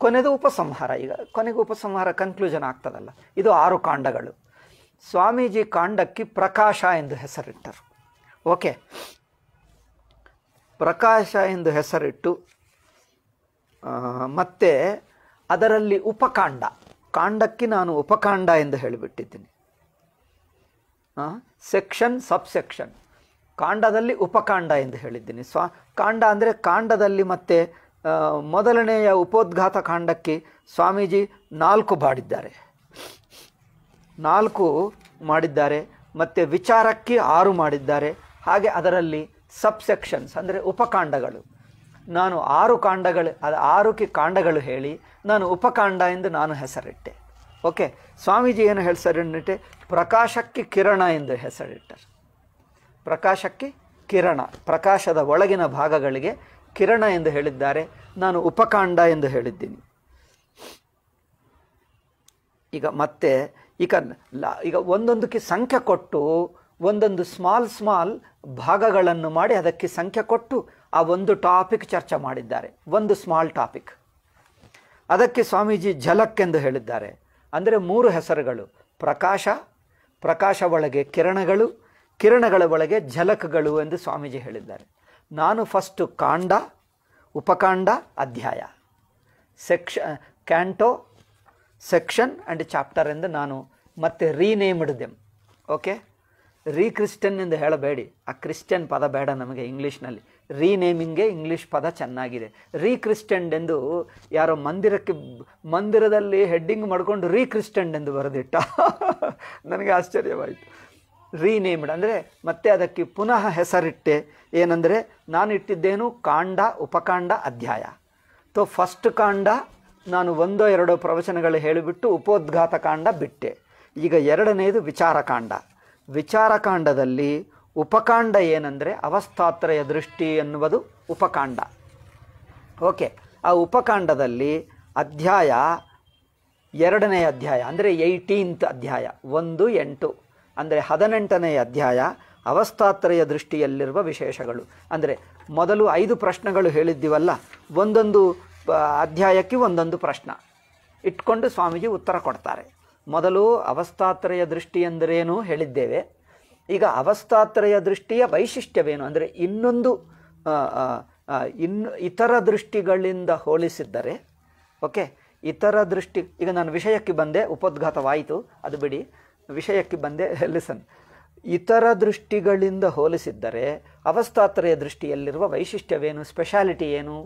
ಕೊನೆದು ಉಪಸಂಹಾರ ಈಗ ಕೊನೆಗೆ ಉಪಸಂಹಾರ ಕನ್ಕ್ಲೂಷನ್ ಆಗ್ತದಲ್ಲ ಇದು ಆರು ಕಾಂಡಗಳು ಸ್ವಾಮೀಜಿ ಕಾಂಡಕ್ಕೆ ಪ್ರಕಾಶ ಎಂದು ಹೆಸರಿಟ್ಟರು ಓಕೆ ಪ್ರಕಾಶ ಎಂದು ಹೆಸರಿಟ್ಟು ಮತ್ತೆ ಅದರಲ್ಲಿ ಉಪಕಾಂಡ ಕಾಂಡಕ್ಕೆ ನಾನು ಉಪಕಾಂಡ ಎಂದು ಹೇಳಿಬಿಟ್ಟಿದ್ದೀನಿ ಸೆಕ್ಷನ್ ಸಬ್ಸೆಕ್ಷನ್ ಕಾಂಡದಲ್ಲಿ ಉಪಕಾಂಡ ಎಂದು ಹೇಳಿದ್ದೀನಿ ಸ್ವ ಕಾಂಡ ಅಂದರೆ ಕಾಂಡದಲ್ಲಿ ಮತ್ತೆ ಮೊದಲನೆಯ ಉಪೋದ್ಘಾತ ಕಾಂಡಕ್ಕೆ ಸ್ವಾಮೀಜಿ ನಾಲ್ಕು ಬಾಡಿದ್ದಾರೆ ನಾಲ್ಕು ಮಾಡಿದ್ದಾರೆ ಮತ್ತು ವಿಚಾರಕ್ಕೆ ಆರು ಮಾಡಿದ್ದಾರೆ ಹಾಗೆ ಅದರಲ್ಲಿ ಸಬ್ಸೆಕ್ಷನ್ಸ್ ಅಂದರೆ ಉಪಕಾಂಡಗಳು ನಾನು ಆರು ಕಾಂಡಗಳು ಅದು ಆರುಕ್ಕೆ ಕಾಂಡಗಳು ಹೇಳಿ ನಾನು ಉಪಕಾಂಡ ಎಂದು ನಾನು ಹೆಸರಿಟ್ಟೆ ಓಕೆ ಸ್ವಾಮೀಜಿ ಏನು ಹೆಸರಿಟ್ಟೆ ಪ್ರಕಾಶಕ್ಕೆ ಕಿರಣ ಎಂದು ಹೆಸರಿಟ್ಟರು ಪ್ರಕಾಶಕ್ಕೆ ಕಿರಣ ಪ್ರಕಾಶದ ಒಳಗಿನ ಭಾಗಗಳಿಗೆ ಕಿರಣ ಎಂದು ಹೇಳಿದ್ದಾರೆ ನಾನು ಉಪಕಾಂಡ ಎಂದು ಹೇಳಿದ್ದೀನಿ ಈಗ ಮತ್ತೆ ಈಗ ಈಗ ಒಂದೊಂದಕ್ಕೆ ಸಂಖ್ಯೆ ಕೊಟ್ಟು ಒಂದೊಂದು ಸ್ಮಾಲ್ ಸ್ಮಾಲ್ ಭಾಗಗಳನ್ನು ಮಾಡಿ ಅದಕ್ಕೆ ಸಂಖ್ಯೆ ಕೊಟ್ಟು ಆ ಒಂದು ಟಾಪಿಕ್ ಚರ್ಚೆ ಮಾಡಿದ್ದಾರೆ ಒಂದು ಸ್ಮಾಲ್ ಟಾಪಿಕ್ ಅದಕ್ಕೆ ಸ್ವಾಮೀಜಿ ಝಲಕ್ ಎಂದು ಹೇಳಿದ್ದಾರೆ ಅಂದರೆ ಮೂರು ಹೆಸರುಗಳು ಪ್ರಕಾಶ ಪ್ರಕಾಶ ಒಳಗೆ ಕಿರಣಗಳು ಕಿರಣಗಳ ಒಳಗೆ ಝಲಕ್ಗಳು ಎಂದು ಸ್ವಾಮೀಜಿ ಹೇಳಿದ್ದಾರೆ ನಾನು ಫಸ್ಟು ಕಾಂಡ ಉಪಕಾಂಡ ಅಧ್ಯಾಯ ಸೆಕ್ಷ ಕ್ಯಾಂಟೋ ಸೆಕ್ಷನ್ ಆ್ಯಂಡ್ ಚಾಪ್ಟರ್ ಎಂದು ನಾನು ಮತ್ತೆ renamed them okay rechristen ಎಂದು ಹೇಳಬೇಡಿ ಆ ಕ್ರಿಶ್ಚಿಯನ್ ಪದ ಬೇಡ ನಮಗೆ ಇಂಗ್ಲೀಷ್ನಲ್ಲಿ ರೀನೇಮಿಂಗ್ಗೆ ಇಂಗ್ಲೀಷ್ ಪದ ಚೆನ್ನಾಗಿದೆ ರೀ ಕ್ರಿಸ್ಟೆಂಡ್ ಎಂದು ಯಾರೋ ಮಂದಿರಕ್ಕೆ ಮಂದಿರದಲ್ಲಿ ಹೆಡ್ಡಿಂಗ್ ಮಾಡಿಕೊಂಡು ರೀ ಕ್ರಿಸ್ಟೆಂಡ್ ಎಂದು ಬರೆದಿಟ್ಟ ನನಗೆ ಆಶ್ಚರ್ಯವಾಯಿತು ರೀನೇಮ್ಡ್ ಅಂದರೆ ಮತ್ತೆ ಅದಕ್ಕೆ ಪುನಃ ಹೆಸರಿಟ್ಟೆ ಏನಂದರೆ ಇಟ್ಟಿದ್ದೇನು ಕಾಂಡ ಉಪಕಾಂಡ ಅಧ್ಯಾಯ ತೋ ಫಸ್ಟ್ ಕಾಂಡ ನಾನು ಒಂದೋ ಎರಡೋ ಪ್ರವಚನಗಳು ಹೇಳಿಬಿಟ್ಟು ಉಪೋದ್ಘಾತ ಕಾಂಡ ಬಿಟ್ಟೆ ಈಗ ಎರಡನೆಯದು ವಿಚಾರಕಾಂಡ ವಿಚಾರಕಾಂಡದಲ್ಲಿ ಉಪಕಾಂಡ ಏನಂದರೆ ಅವಸ್ಥಾತ್ರಯ ದೃಷ್ಟಿ ಎನ್ನುವುದು ಉಪಕಾಂಡ ಓಕೆ ಆ ಉಪಕಾಂಡದಲ್ಲಿ ಅಧ್ಯಾಯ ಎರಡನೇ ಅಧ್ಯಾಯ ಅಂದರೆ ಏಯ್ಟೀನ್ತ್ ಅಧ್ಯಾಯ ಒಂದು ಎಂಟು ಅಂದರೆ ಹದಿನೆಂಟನೆಯ ಅಧ್ಯಾಯ ಅವಸ್ಥಾತ್ರಯ ದೃಷ್ಟಿಯಲ್ಲಿರುವ ವಿಶೇಷಗಳು ಅಂದರೆ ಮೊದಲು ಐದು ಪ್ರಶ್ನೆಗಳು ಹೇಳಿದ್ದೀವಲ್ಲ ಒಂದೊಂದು ಅಧ್ಯಾಯಕ್ಕೆ ಒಂದೊಂದು ಪ್ರಶ್ನೆ ಇಟ್ಕೊಂಡು ಸ್ವಾಮೀಜಿ ಉತ್ತರ ಕೊಡ್ತಾರೆ ಮೊದಲು ಅವಸ್ಥಾತ್ರಯ ದೃಷ್ಟಿ ಎಂದರೇನು ಹೇಳಿದ್ದೇವೆ ಈಗ ಅವಸ್ಥಾತ್ರಯ ದೃಷ್ಟಿಯ ವೈಶಿಷ್ಟ್ಯವೇನು ಅಂದರೆ ಇನ್ನೊಂದು ಇನ್ನು ಇತರ ದೃಷ್ಟಿಗಳಿಂದ ಹೋಲಿಸಿದ್ದರೆ ಓಕೆ ಇತರ ದೃಷ್ಟಿ ಈಗ ನಾನು ವಿಷಯಕ್ಕೆ ಬಂದೆ ಉಪದ್ಘಾತವಾಯಿತು ಅದು ಬಿಡಿ ವಿಷಯಕ್ಕೆ ಬಂದೆ ಲಿಸನ್ ಇತರ ದೃಷ್ಟಿಗಳಿಂದ ಹೋಲಿಸಿದ್ದರೆ ಅವಸ್ಥಾತ್ರಯ ದೃಷ್ಟಿಯಲ್ಲಿರುವ ವೈಶಿಷ್ಟ್ಯವೇನು ಸ್ಪೆಷಾಲಿಟಿ ಏನು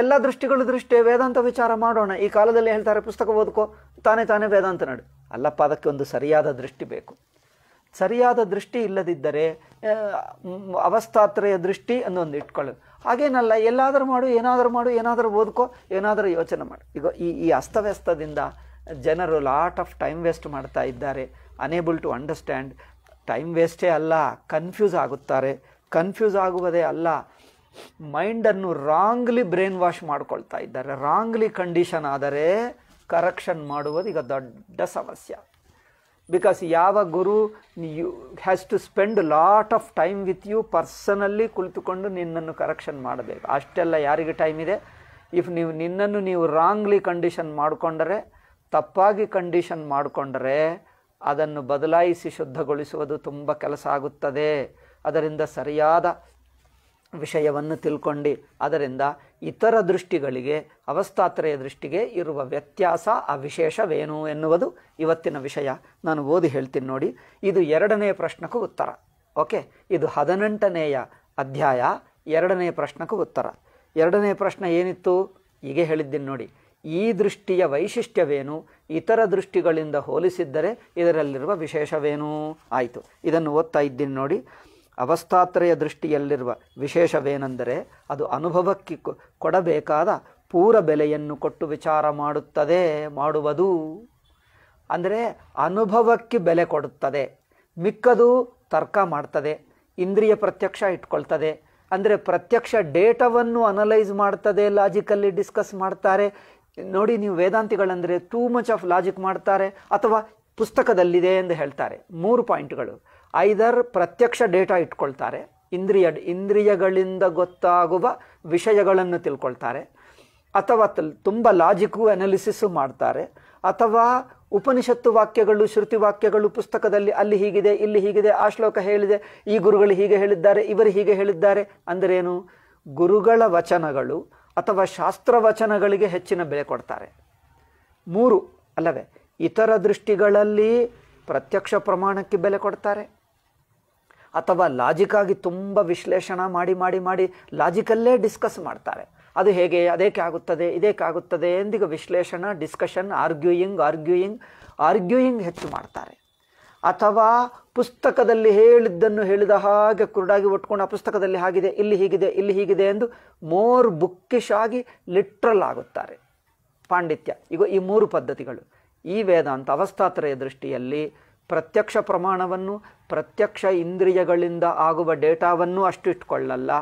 ಎಲ್ಲ ದೃಷ್ಟಿಗಳು ದೃಷ್ಟಿ ವೇದಾಂತ ವಿಚಾರ ಮಾಡೋಣ ಈ ಕಾಲದಲ್ಲಿ ಹೇಳ್ತಾರೆ ಪುಸ್ತಕ ಓದ್ಕೋ ತಾನೇ ತಾನೇ ವೇದಾಂತ ನಡು ಅಲ್ಲಪ್ಪ ಅದಕ್ಕೆ ಒಂದು ಸರಿಯಾದ ದೃಷ್ಟಿ ಬೇಕು ಸರಿಯಾದ ದೃಷ್ಟಿ ಇಲ್ಲದಿದ್ದರೆ ಅವಸ್ಥಾತ್ರಯ ದೃಷ್ಟಿ ಅನ್ನೊಂದು ಇಟ್ಕೊಳ್ಳೋದು ಹಾಗೇನಲ್ಲ ಎಲ್ಲಾದರೂ ಮಾಡು ಏನಾದರೂ ಮಾಡು ಏನಾದರೂ ಓದ್ಕೋ ಏನಾದರೂ ಯೋಚನೆ ಮಾಡು ಈಗ ಈ ಈ ಅಸ್ತವ್ಯಸ್ತದಿಂದ ಜನರು ಲಾಟ್ ಆಫ್ ಟೈಮ್ ವೇಸ್ಟ್ ಮಾಡ್ತಾ ಇದ್ದಾರೆ ಅನೇಬಲ್ ಟು ಅಂಡರ್ಸ್ಟ್ಯಾಂಡ್ ಟೈಮ್ ವೇಸ್ಟೇ ಅಲ್ಲ ಕನ್ಫ್ಯೂಸ್ ಆಗುತ್ತಾರೆ ಕನ್ಫ್ಯೂಸ್ ಆಗುವುದೇ ಅಲ್ಲ ಮೈಂಡನ್ನು ರಾಂಗ್ಲಿ ಬ್ರೈನ್ ವಾಶ್ ಮಾಡ್ಕೊಳ್ತಾ ಇದ್ದಾರೆ ರಾಂಗ್ಲಿ ಕಂಡೀಷನ್ ಆದರೆ ಕರೆಕ್ಷನ್ ಮಾಡುವುದು ಈಗ ದೊಡ್ಡ ಸಮಸ್ಯೆ ಬಿಕಾಸ್ ಯಾವ ಗುರು you has to spend lot of time with you personally ಕುಳಿತುಕೊಂಡು ನಿನ್ನನ್ನು ಕರೆಕ್ಷನ್ ಮಾಡಬೇಕು ಅಷ್ಟೆಲ್ಲ ಯಾರಿಗೆ ಟೈಮ್ ಇದೆ ಇಫ್ ನೀವು ನಿನ್ನನ್ನು ನೀವು ರಾಂಗ್ಲಿ ಕಂಡೀಷನ್ ಮಾಡಿಕೊಂಡರೆ ತಪ್ಪಾಗಿ ಕಂಡೀಷನ್ ಮಾಡಿಕೊಂಡರೆ ಅದನ್ನು ಬದಲಾಯಿಸಿ ಶುದ್ಧಗೊಳಿಸುವುದು ತುಂಬ ಕೆಲಸ ಆಗುತ್ತದೆ ಅದರಿಂದ ಸರಿಯಾದ ವಿಷಯವನ್ನು ತಿಳ್ಕೊಂಡು ಅದರಿಂದ ಇತರ ದೃಷ್ಟಿಗಳಿಗೆ ಅವಸ್ಥಾತ್ರಯ ದೃಷ್ಟಿಗೆ ಇರುವ ವ್ಯತ್ಯಾಸ ಆ ವಿಶೇಷವೇನು ಎನ್ನುವುದು ಇವತ್ತಿನ ವಿಷಯ ನಾನು ಓದಿ ಹೇಳ್ತೀನಿ ನೋಡಿ ಇದು ಎರಡನೇ ಪ್ರಶ್ನಕ್ಕೂ ಉತ್ತರ ಓಕೆ ಇದು ಹದಿನೆಂಟನೆಯ ಅಧ್ಯಾಯ ಎರಡನೇ ಪ್ರಶ್ನಕ್ಕೂ ಉತ್ತರ ಎರಡನೇ ಪ್ರಶ್ನೆ ಏನಿತ್ತು ಹೀಗೆ ಹೇಳಿದ್ದೀನಿ ನೋಡಿ ಈ ದೃಷ್ಟಿಯ ವೈಶಿಷ್ಟ್ಯವೇನು ಇತರ ದೃಷ್ಟಿಗಳಿಂದ ಹೋಲಿಸಿದ್ದರೆ ಇದರಲ್ಲಿರುವ ವಿಶೇಷವೇನು ಆಯಿತು ಇದನ್ನು ಓದ್ತಾ ಇದ್ದೀನಿ ನೋಡಿ ಅವಸ್ಥಾತ್ರಯ ದೃಷ್ಟಿಯಲ್ಲಿರುವ ವಿಶೇಷವೇನೆಂದರೆ ಅದು ಅನುಭವಕ್ಕೆ ಕೊಡಬೇಕಾದ ಪೂರ ಬೆಲೆಯನ್ನು ಕೊಟ್ಟು ವಿಚಾರ ಮಾಡುತ್ತದೆ ಮಾಡುವುದು ಅಂದರೆ ಅನುಭವಕ್ಕೆ ಬೆಲೆ ಕೊಡುತ್ತದೆ ಮಿಕ್ಕದು ತರ್ಕ ಮಾಡ್ತದೆ ಇಂದ್ರಿಯ ಪ್ರತ್ಯಕ್ಷ ಇಟ್ಕೊಳ್ತದೆ ಅಂದರೆ ಪ್ರತ್ಯಕ್ಷ ಡೇಟಾವನ್ನು ಅನಲೈಸ್ ಮಾಡ್ತದೆ ಲಾಜಿಕಲ್ಲಿ ಡಿಸ್ಕಸ್ ಮಾಡ್ತಾರೆ ನೋಡಿ ನೀವು ವೇದಾಂತಿಗಳಂದರೆ ಟೂ ಮಚ್ ಆಫ್ ಲಾಜಿಕ್ ಮಾಡ್ತಾರೆ ಅಥವಾ ಪುಸ್ತಕದಲ್ಲಿದೆ ಎಂದು ಹೇಳ್ತಾರೆ ಮೂರು ಪಾಯಿಂಟ್ಗಳು ಐದರ್ ಪ್ರತ್ಯಕ್ಷ ಡೇಟಾ ಇಟ್ಕೊಳ್ತಾರೆ ಇಂದ್ರಿಯ ಇಂದ್ರಿಯಗಳಿಂದ ಗೊತ್ತಾಗುವ ವಿಷಯಗಳನ್ನು ತಿಳ್ಕೊಳ್ತಾರೆ ಅಥವಾ ತುಂಬ ಲಾಜಿಕ್ಕು ಅನಾಲಿಸು ಮಾಡ್ತಾರೆ ಅಥವಾ ಉಪನಿಷತ್ತು ವಾಕ್ಯಗಳು ಶ್ರುತಿ ವಾಕ್ಯಗಳು ಪುಸ್ತಕದಲ್ಲಿ ಅಲ್ಲಿ ಹೀಗಿದೆ ಇಲ್ಲಿ ಹೀಗಿದೆ ಆ ಶ್ಲೋಕ ಹೇಳಿದೆ ಈ ಗುರುಗಳು ಹೀಗೆ ಹೇಳಿದ್ದಾರೆ ಇವರು ಹೀಗೆ ಹೇಳಿದ್ದಾರೆ ಅಂದರೇನು ಗುರುಗಳ ವಚನಗಳು ಅಥವಾ ಶಾಸ್ತ್ರವಚನಗಳಿಗೆ ಹೆಚ್ಚಿನ ಬೆಲೆ ಕೊಡ್ತಾರೆ ಮೂರು ಅಲ್ಲವೇ ಇತರ ದೃಷ್ಟಿಗಳಲ್ಲಿ ಪ್ರತ್ಯಕ್ಷ ಪ್ರಮಾಣಕ್ಕೆ ಬೆಲೆ ಕೊಡ್ತಾರೆ ಅಥವಾ ಲಾಜಿಕ್ಕಾಗಿ ತುಂಬ ವಿಶ್ಲೇಷಣೆ ಮಾಡಿ ಮಾಡಿ ಮಾಡಿ ಲಾಜಿಕಲ್ಲೇ ಡಿಸ್ಕಸ್ ಮಾಡ್ತಾರೆ ಅದು ಹೇಗೆ ಅದೇಕೆ ಆಗುತ್ತದೆ ಇದೇಕೆ ಆಗುತ್ತದೆ ಎಂದಿಗೂ ವಿಶ್ಲೇಷಣೆ ಡಿಸ್ಕಷನ್ ಆರ್ಗ್ಯೂಯಿಂಗ್ ಆರ್ಗ್ಯೂಯಿಂಗ್ ಆರ್ಗ್ಯೂಯಿಂಗ್ ಹೆಚ್ಚು ಮಾಡ್ತಾರೆ ಅಥವಾ ಪುಸ್ತಕದಲ್ಲಿ ಹೇಳಿದ್ದನ್ನು ಹೇಳಿದ ಹಾಗೆ ಕುರುಡಾಗಿ ಒಟ್ಕೊಂಡು ಆ ಪುಸ್ತಕದಲ್ಲಿ ಹಾಗಿದೆ ಇಲ್ಲಿ ಹೀಗಿದೆ ಇಲ್ಲಿ ಹೀಗಿದೆ ಎಂದು ಮೋರ್ ಬುಕ್ಕಿಶ್ ಆಗಿ ಲಿಟ್ರಲ್ ಆಗುತ್ತಾರೆ ಪಾಂಡಿತ್ಯ ಈಗ ಈ ಮೂರು ಪದ್ಧತಿಗಳು ಈ ವೇದಾಂತ ಅವಸ್ಥಾತ್ರಯ ದೃಷ್ಟಿಯಲ್ಲಿ ಪ್ರತ್ಯಕ್ಷ ಪ್ರಮಾಣವನ್ನು ಪ್ರತ್ಯಕ್ಷ ಇಂದ್ರಿಯಗಳಿಂದ ಆಗುವ ಡೇಟಾವನ್ನು ಅಷ್ಟು ಇಟ್ಕೊಳ್ಳಲ್ಲ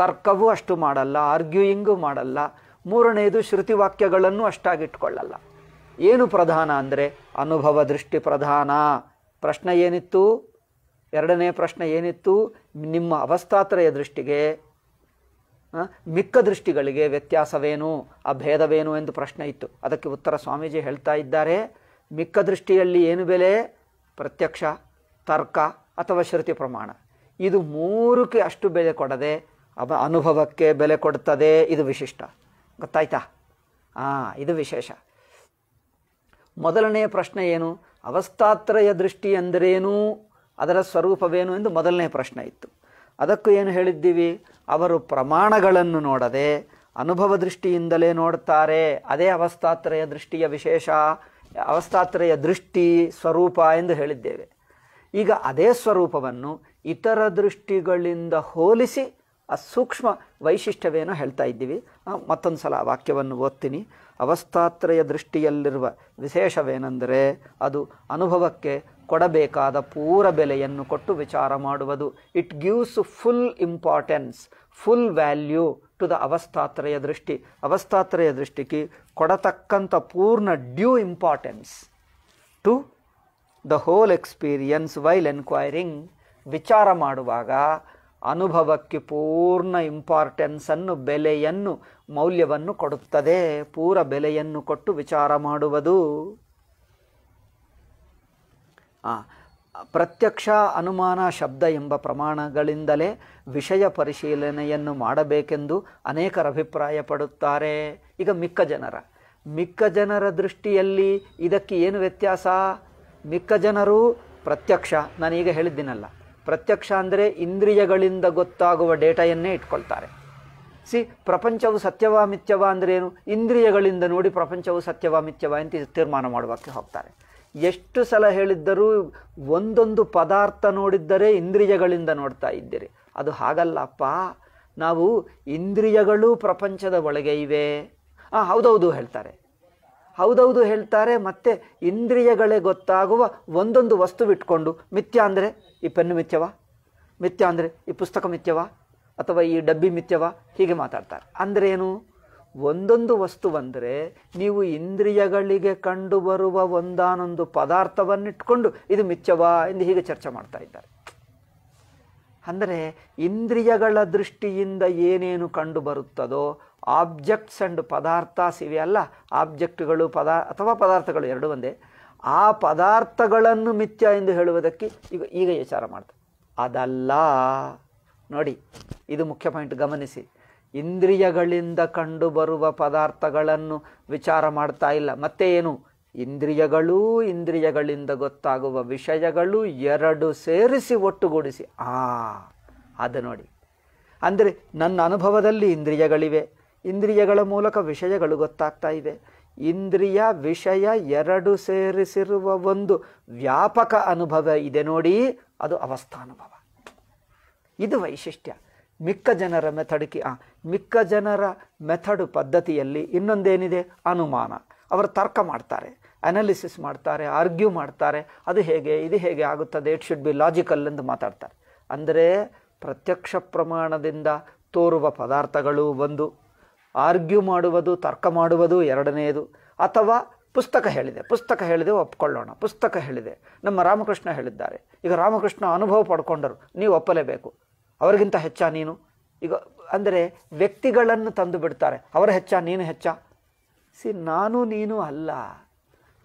ತರ್ಕವೂ ಅಷ್ಟು ಮಾಡಲ್ಲ ಆರ್ಗ್ಯೂಯಿಂಗೂ ಮಾಡಲ್ಲ ಮೂರನೆಯದು ವಾಕ್ಯಗಳನ್ನು ಅಷ್ಟಾಗಿಟ್ಕೊಳ್ಳಲ್ಲ ಏನು ಪ್ರಧಾನ ಅಂದರೆ ಅನುಭವ ದೃಷ್ಟಿ ಪ್ರಧಾನ ಪ್ರಶ್ನೆ ಏನಿತ್ತು ಎರಡನೇ ಪ್ರಶ್ನೆ ಏನಿತ್ತು ನಿಮ್ಮ ಅವಸ್ಥಾತ್ರಯ ದೃಷ್ಟಿಗೆ ಮಿಕ್ಕ ದೃಷ್ಟಿಗಳಿಗೆ ವ್ಯತ್ಯಾಸವೇನು ಆ ಭೇದವೇನು ಎಂದು ಪ್ರಶ್ನೆ ಇತ್ತು ಅದಕ್ಕೆ ಉತ್ತರ ಸ್ವಾಮೀಜಿ ಹೇಳ್ತಾ ಇದ್ದಾರೆ ಮಿಕ್ಕ ದೃಷ್ಟಿಯಲ್ಲಿ ಏನು ಬೆಲೆ ಪ್ರತ್ಯಕ್ಷ ತರ್ಕ ಅಥವಾ ಶ್ರುತಿ ಪ್ರಮಾಣ ಇದು ಮೂರಕ್ಕೆ ಅಷ್ಟು ಬೆಲೆ ಕೊಡದೆ ಅವ ಅನುಭವಕ್ಕೆ ಬೆಲೆ ಕೊಡ್ತದೆ ಇದು ವಿಶಿಷ್ಟ ಗೊತ್ತಾಯ್ತಾ ಹಾಂ ಇದು ವಿಶೇಷ ಮೊದಲನೆಯ ಪ್ರಶ್ನೆ ಏನು ಅವಸ್ಥಾತ್ರಯ ದೃಷ್ಟಿ ಎಂದರೇನು ಅದರ ಸ್ವರೂಪವೇನು ಎಂದು ಮೊದಲನೇ ಪ್ರಶ್ನೆ ಇತ್ತು ಅದಕ್ಕೂ ಏನು ಹೇಳಿದ್ದೀವಿ ಅವರು ಪ್ರಮಾಣಗಳನ್ನು ನೋಡದೆ ಅನುಭವ ದೃಷ್ಟಿಯಿಂದಲೇ ನೋಡ್ತಾರೆ ಅದೇ ಅವಸ್ಥಾತ್ರಯ ದೃಷ್ಟಿಯ ವಿಶೇಷ ಅವಸ್ಥಾತ್ರಯ ದೃಷ್ಟಿ ಸ್ವರೂಪ ಎಂದು ಹೇಳಿದ್ದೇವೆ ಈಗ ಅದೇ ಸ್ವರೂಪವನ್ನು ಇತರ ದೃಷ್ಟಿಗಳಿಂದ ಹೋಲಿಸಿ ಆ ಸೂಕ್ಷ್ಮ ವೈಶಿಷ್ಟ್ಯವೇನೋ ಹೇಳ್ತಾ ಇದ್ದೀವಿ ಮತ್ತೊಂದು ಸಲ ವಾಕ್ಯವನ್ನು ಓದ್ತೀನಿ ಅವಸ್ಥಾತ್ರಯ ದೃಷ್ಟಿಯಲ್ಲಿರುವ ವಿಶೇಷವೇನೆಂದರೆ ಅದು ಅನುಭವಕ್ಕೆ ಕೊಡಬೇಕಾದ ಪೂರ ಬೆಲೆಯನ್ನು ಕೊಟ್ಟು ವಿಚಾರ ಮಾಡುವುದು it gives full importance full value to the ಅವಸ್ಥಾತ್ರಯ ದೃಷ್ಟಿ ಅವಸ್ಥಾತ್ರಯ ದೃಷ್ಟಿಗೆ ಕೊಡತಕ್ಕಂಥ ಪೂರ್ಣ due importance to the whole experience while enquiring ವಿಚಾರ ಮಾಡುವಾಗ ಅನುಭವಕ್ಕೆ ಪೂರ್ಣ ಇಂಪಾರ್ಟೆನ್ಸನ್ನು ಬೆಲೆಯನ್ನು ಮೌಲ್ಯವನ್ನು ಕೊಡುತ್ತದೆ ಪೂರ ಬೆಲೆಯನ್ನು ಕೊಟ್ಟು ವಿಚಾರ ಮಾಡುವುದು ಪ್ರತ್ಯಕ್ಷ ಅನುಮಾನ ಶಬ್ದ ಎಂಬ ಪ್ರಮಾಣಗಳಿಂದಲೇ ವಿಷಯ ಪರಿಶೀಲನೆಯನ್ನು ಮಾಡಬೇಕೆಂದು ಅನೇಕರ ಅಭಿಪ್ರಾಯ ಪಡುತ್ತಾರೆ ಈಗ ಮಿಕ್ಕ ಜನರ ಮಿಕ್ಕ ಜನರ ದೃಷ್ಟಿಯಲ್ಲಿ ಇದಕ್ಕೆ ಏನು ವ್ಯತ್ಯಾಸ ಮಿಕ್ಕ ಜನರು ಪ್ರತ್ಯಕ್ಷ ನಾನೀಗ ಹೇಳಿದ್ದೀನಲ್ಲ ಪ್ರತ್ಯಕ್ಷ ಅಂದರೆ ಇಂದ್ರಿಯಗಳಿಂದ ಗೊತ್ತಾಗುವ ಡೇಟಾಯನ್ನೇ ಇಟ್ಕೊಳ್ತಾರೆ ಸಿ ಪ್ರಪಂಚವು ಸತ್ಯವಾ ಮಿಥ್ಯವಾ ಅಂದ್ರೇನು ಇಂದ್ರಿಯಗಳಿಂದ ನೋಡಿ ಪ್ರಪಂಚವು ಸತ್ಯವಾ ಮಿಥ್ಯವಾ ಅಂತ ತೀರ್ಮಾನ ಮಾಡುವಕ್ಕೆ ಹೋಗ್ತಾರೆ ಎಷ್ಟು ಸಲ ಹೇಳಿದ್ದರೂ ಒಂದೊಂದು ಪದಾರ್ಥ ನೋಡಿದ್ದರೆ ಇಂದ್ರಿಯಗಳಿಂದ ನೋಡ್ತಾ ಇದ್ದೀರಿ ಅದು ಹಾಗಲ್ಲಪ್ಪ ನಾವು ಇಂದ್ರಿಯಗಳು ಪ್ರಪಂಚದ ಒಳಗೆ ಇವೆ ಹಾಂ ಹೌದೌದು ಹೇಳ್ತಾರೆ ಹೌದೌದು ಹೇಳ್ತಾರೆ ಮತ್ತೆ ಇಂದ್ರಿಯಗಳೇ ಗೊತ್ತಾಗುವ ಒಂದೊಂದು ವಸ್ತು ಇಟ್ಕೊಂಡು ಮಿಥ್ಯ ಅಂದರೆ ಈ ಪೆನ್ನು ಮಿಥ್ಯವಾ ಮಿಥ್ಯ ಅಂದರೆ ಈ ಪುಸ್ತಕ ಮಿಥ್ಯವಾ ಅಥವಾ ಈ ಡಬ್ಬಿ ಮಿಥ್ಯವಾ ಹೀಗೆ ಮಾತಾಡ್ತಾರೆ ಅಂದರೆ ಏನು ಒಂದೊಂದು ವಸ್ತು ಅಂದರೆ ನೀವು ಇಂದ್ರಿಯಗಳಿಗೆ ಕಂಡುಬರುವ ಒಂದಾನೊಂದು ಪದಾರ್ಥವನ್ನಿಟ್ಕೊಂಡು ಇದು ಮಿಥ್ಯವಾ ಎಂದು ಹೀಗೆ ಚರ್ಚೆ ಮಾಡ್ತಾ ಇದ್ದಾರೆ ಅಂದರೆ ಇಂದ್ರಿಯಗಳ ದೃಷ್ಟಿಯಿಂದ ಏನೇನು ಕಂಡು ಬರುತ್ತದೋ ಆಬ್ಜೆಕ್ಟ್ಸ್ ಆ್ಯಂಡ್ ಪದಾರ್ಥಸ್ ಸಿವೆಯಲ್ಲ ಆಬ್ಜೆಕ್ಟ್ಗಳು ಪದಾ ಅಥವಾ ಪದಾರ್ಥಗಳು ಎರಡು ಒಂದೇ ಆ ಪದಾರ್ಥಗಳನ್ನು ಮಿಥ್ಯ ಎಂದು ಹೇಳುವುದಕ್ಕೆ ಈಗ ಈಗ ವಿಚಾರ ಮಾಡ್ತದೆ ಅದಲ್ಲ ನೋಡಿ ಇದು ಮುಖ್ಯ ಪಾಯಿಂಟ್ ಗಮನಿಸಿ ಇಂದ್ರಿಯಗಳಿಂದ ಕಂಡುಬರುವ ಪದಾರ್ಥಗಳನ್ನು ವಿಚಾರ ಮಾಡ್ತಾ ಇಲ್ಲ ಮತ್ತೆ ಏನು ಇಂದ್ರಿಯಗಳೂ ಇಂದ್ರಿಯಗಳಿಂದ ಗೊತ್ತಾಗುವ ವಿಷಯಗಳು ಎರಡು ಸೇರಿಸಿ ಒಟ್ಟುಗೂಡಿಸಿ ಆ ಅದು ನೋಡಿ ಅಂದರೆ ನನ್ನ ಅನುಭವದಲ್ಲಿ ಇಂದ್ರಿಯಗಳಿವೆ ಇಂದ್ರಿಯಗಳ ಮೂಲಕ ವಿಷಯಗಳು ಗೊತ್ತಾಗ್ತಾ ಇವೆ ಇಂದ್ರಿಯ ವಿಷಯ ಎರಡು ಸೇರಿಸಿರುವ ಒಂದು ವ್ಯಾಪಕ ಅನುಭವ ಇದೆ ನೋಡಿ ಅದು ಅವಸ್ಥಾನುಭವ ಇದು ವೈಶಿಷ್ಟ್ಯ ಮಿಕ್ಕ ಜನರ ಮೆಥಡ್ಕಿ ಮಿಕ್ಕ ಜನರ ಮೆಥಡ್ ಪದ್ಧತಿಯಲ್ಲಿ ಇನ್ನೊಂದೇನಿದೆ ಅನುಮಾನ ಅವರು ತರ್ಕ ಮಾಡ್ತಾರೆ ಅನಾಲಿಸಿಸ್ ಮಾಡ್ತಾರೆ ಆರ್ಗ್ಯೂ ಮಾಡ್ತಾರೆ ಅದು ಹೇಗೆ ಇದು ಹೇಗೆ ಆಗುತ್ತದೆ ಇಟ್ ಶುಡ್ ಬಿ ಲಾಜಿಕಲ್ ಎಂದು ಮಾತಾಡ್ತಾರೆ ಅಂದರೆ ಪ್ರತ್ಯಕ್ಷ ಪ್ರಮಾಣದಿಂದ ತೋರುವ ಪದಾರ್ಥಗಳು ಒಂದು ಆರ್ಗ್ಯೂ ಮಾಡುವುದು ತರ್ಕ ಮಾಡುವುದು ಎರಡನೆಯದು ಅಥವಾ ಪುಸ್ತಕ ಹೇಳಿದೆ ಪುಸ್ತಕ ಹೇಳಿದೆ ಒಪ್ಕೊಳ್ಳೋಣ ಪುಸ್ತಕ ಹೇಳಿದೆ ನಮ್ಮ ರಾಮಕೃಷ್ಣ ಹೇಳಿದ್ದಾರೆ ಈಗ ರಾಮಕೃಷ್ಣ ಅನುಭವ ಪಡ್ಕೊಂಡರು ನೀವು ಒಪ್ಪಲೇಬೇಕು ಅವರಿಗಿಂತ ಹೆಚ್ಚ ನೀನು ಈಗ ಅಂದರೆ ವ್ಯಕ್ತಿಗಳನ್ನು ತಂದು ಬಿಡ್ತಾರೆ ಅವರ ಹೆಚ್ಚ ನೀನು ಹೆಚ್ಚ ಸಿ ನಾನು ನೀನು ಅಲ್ಲ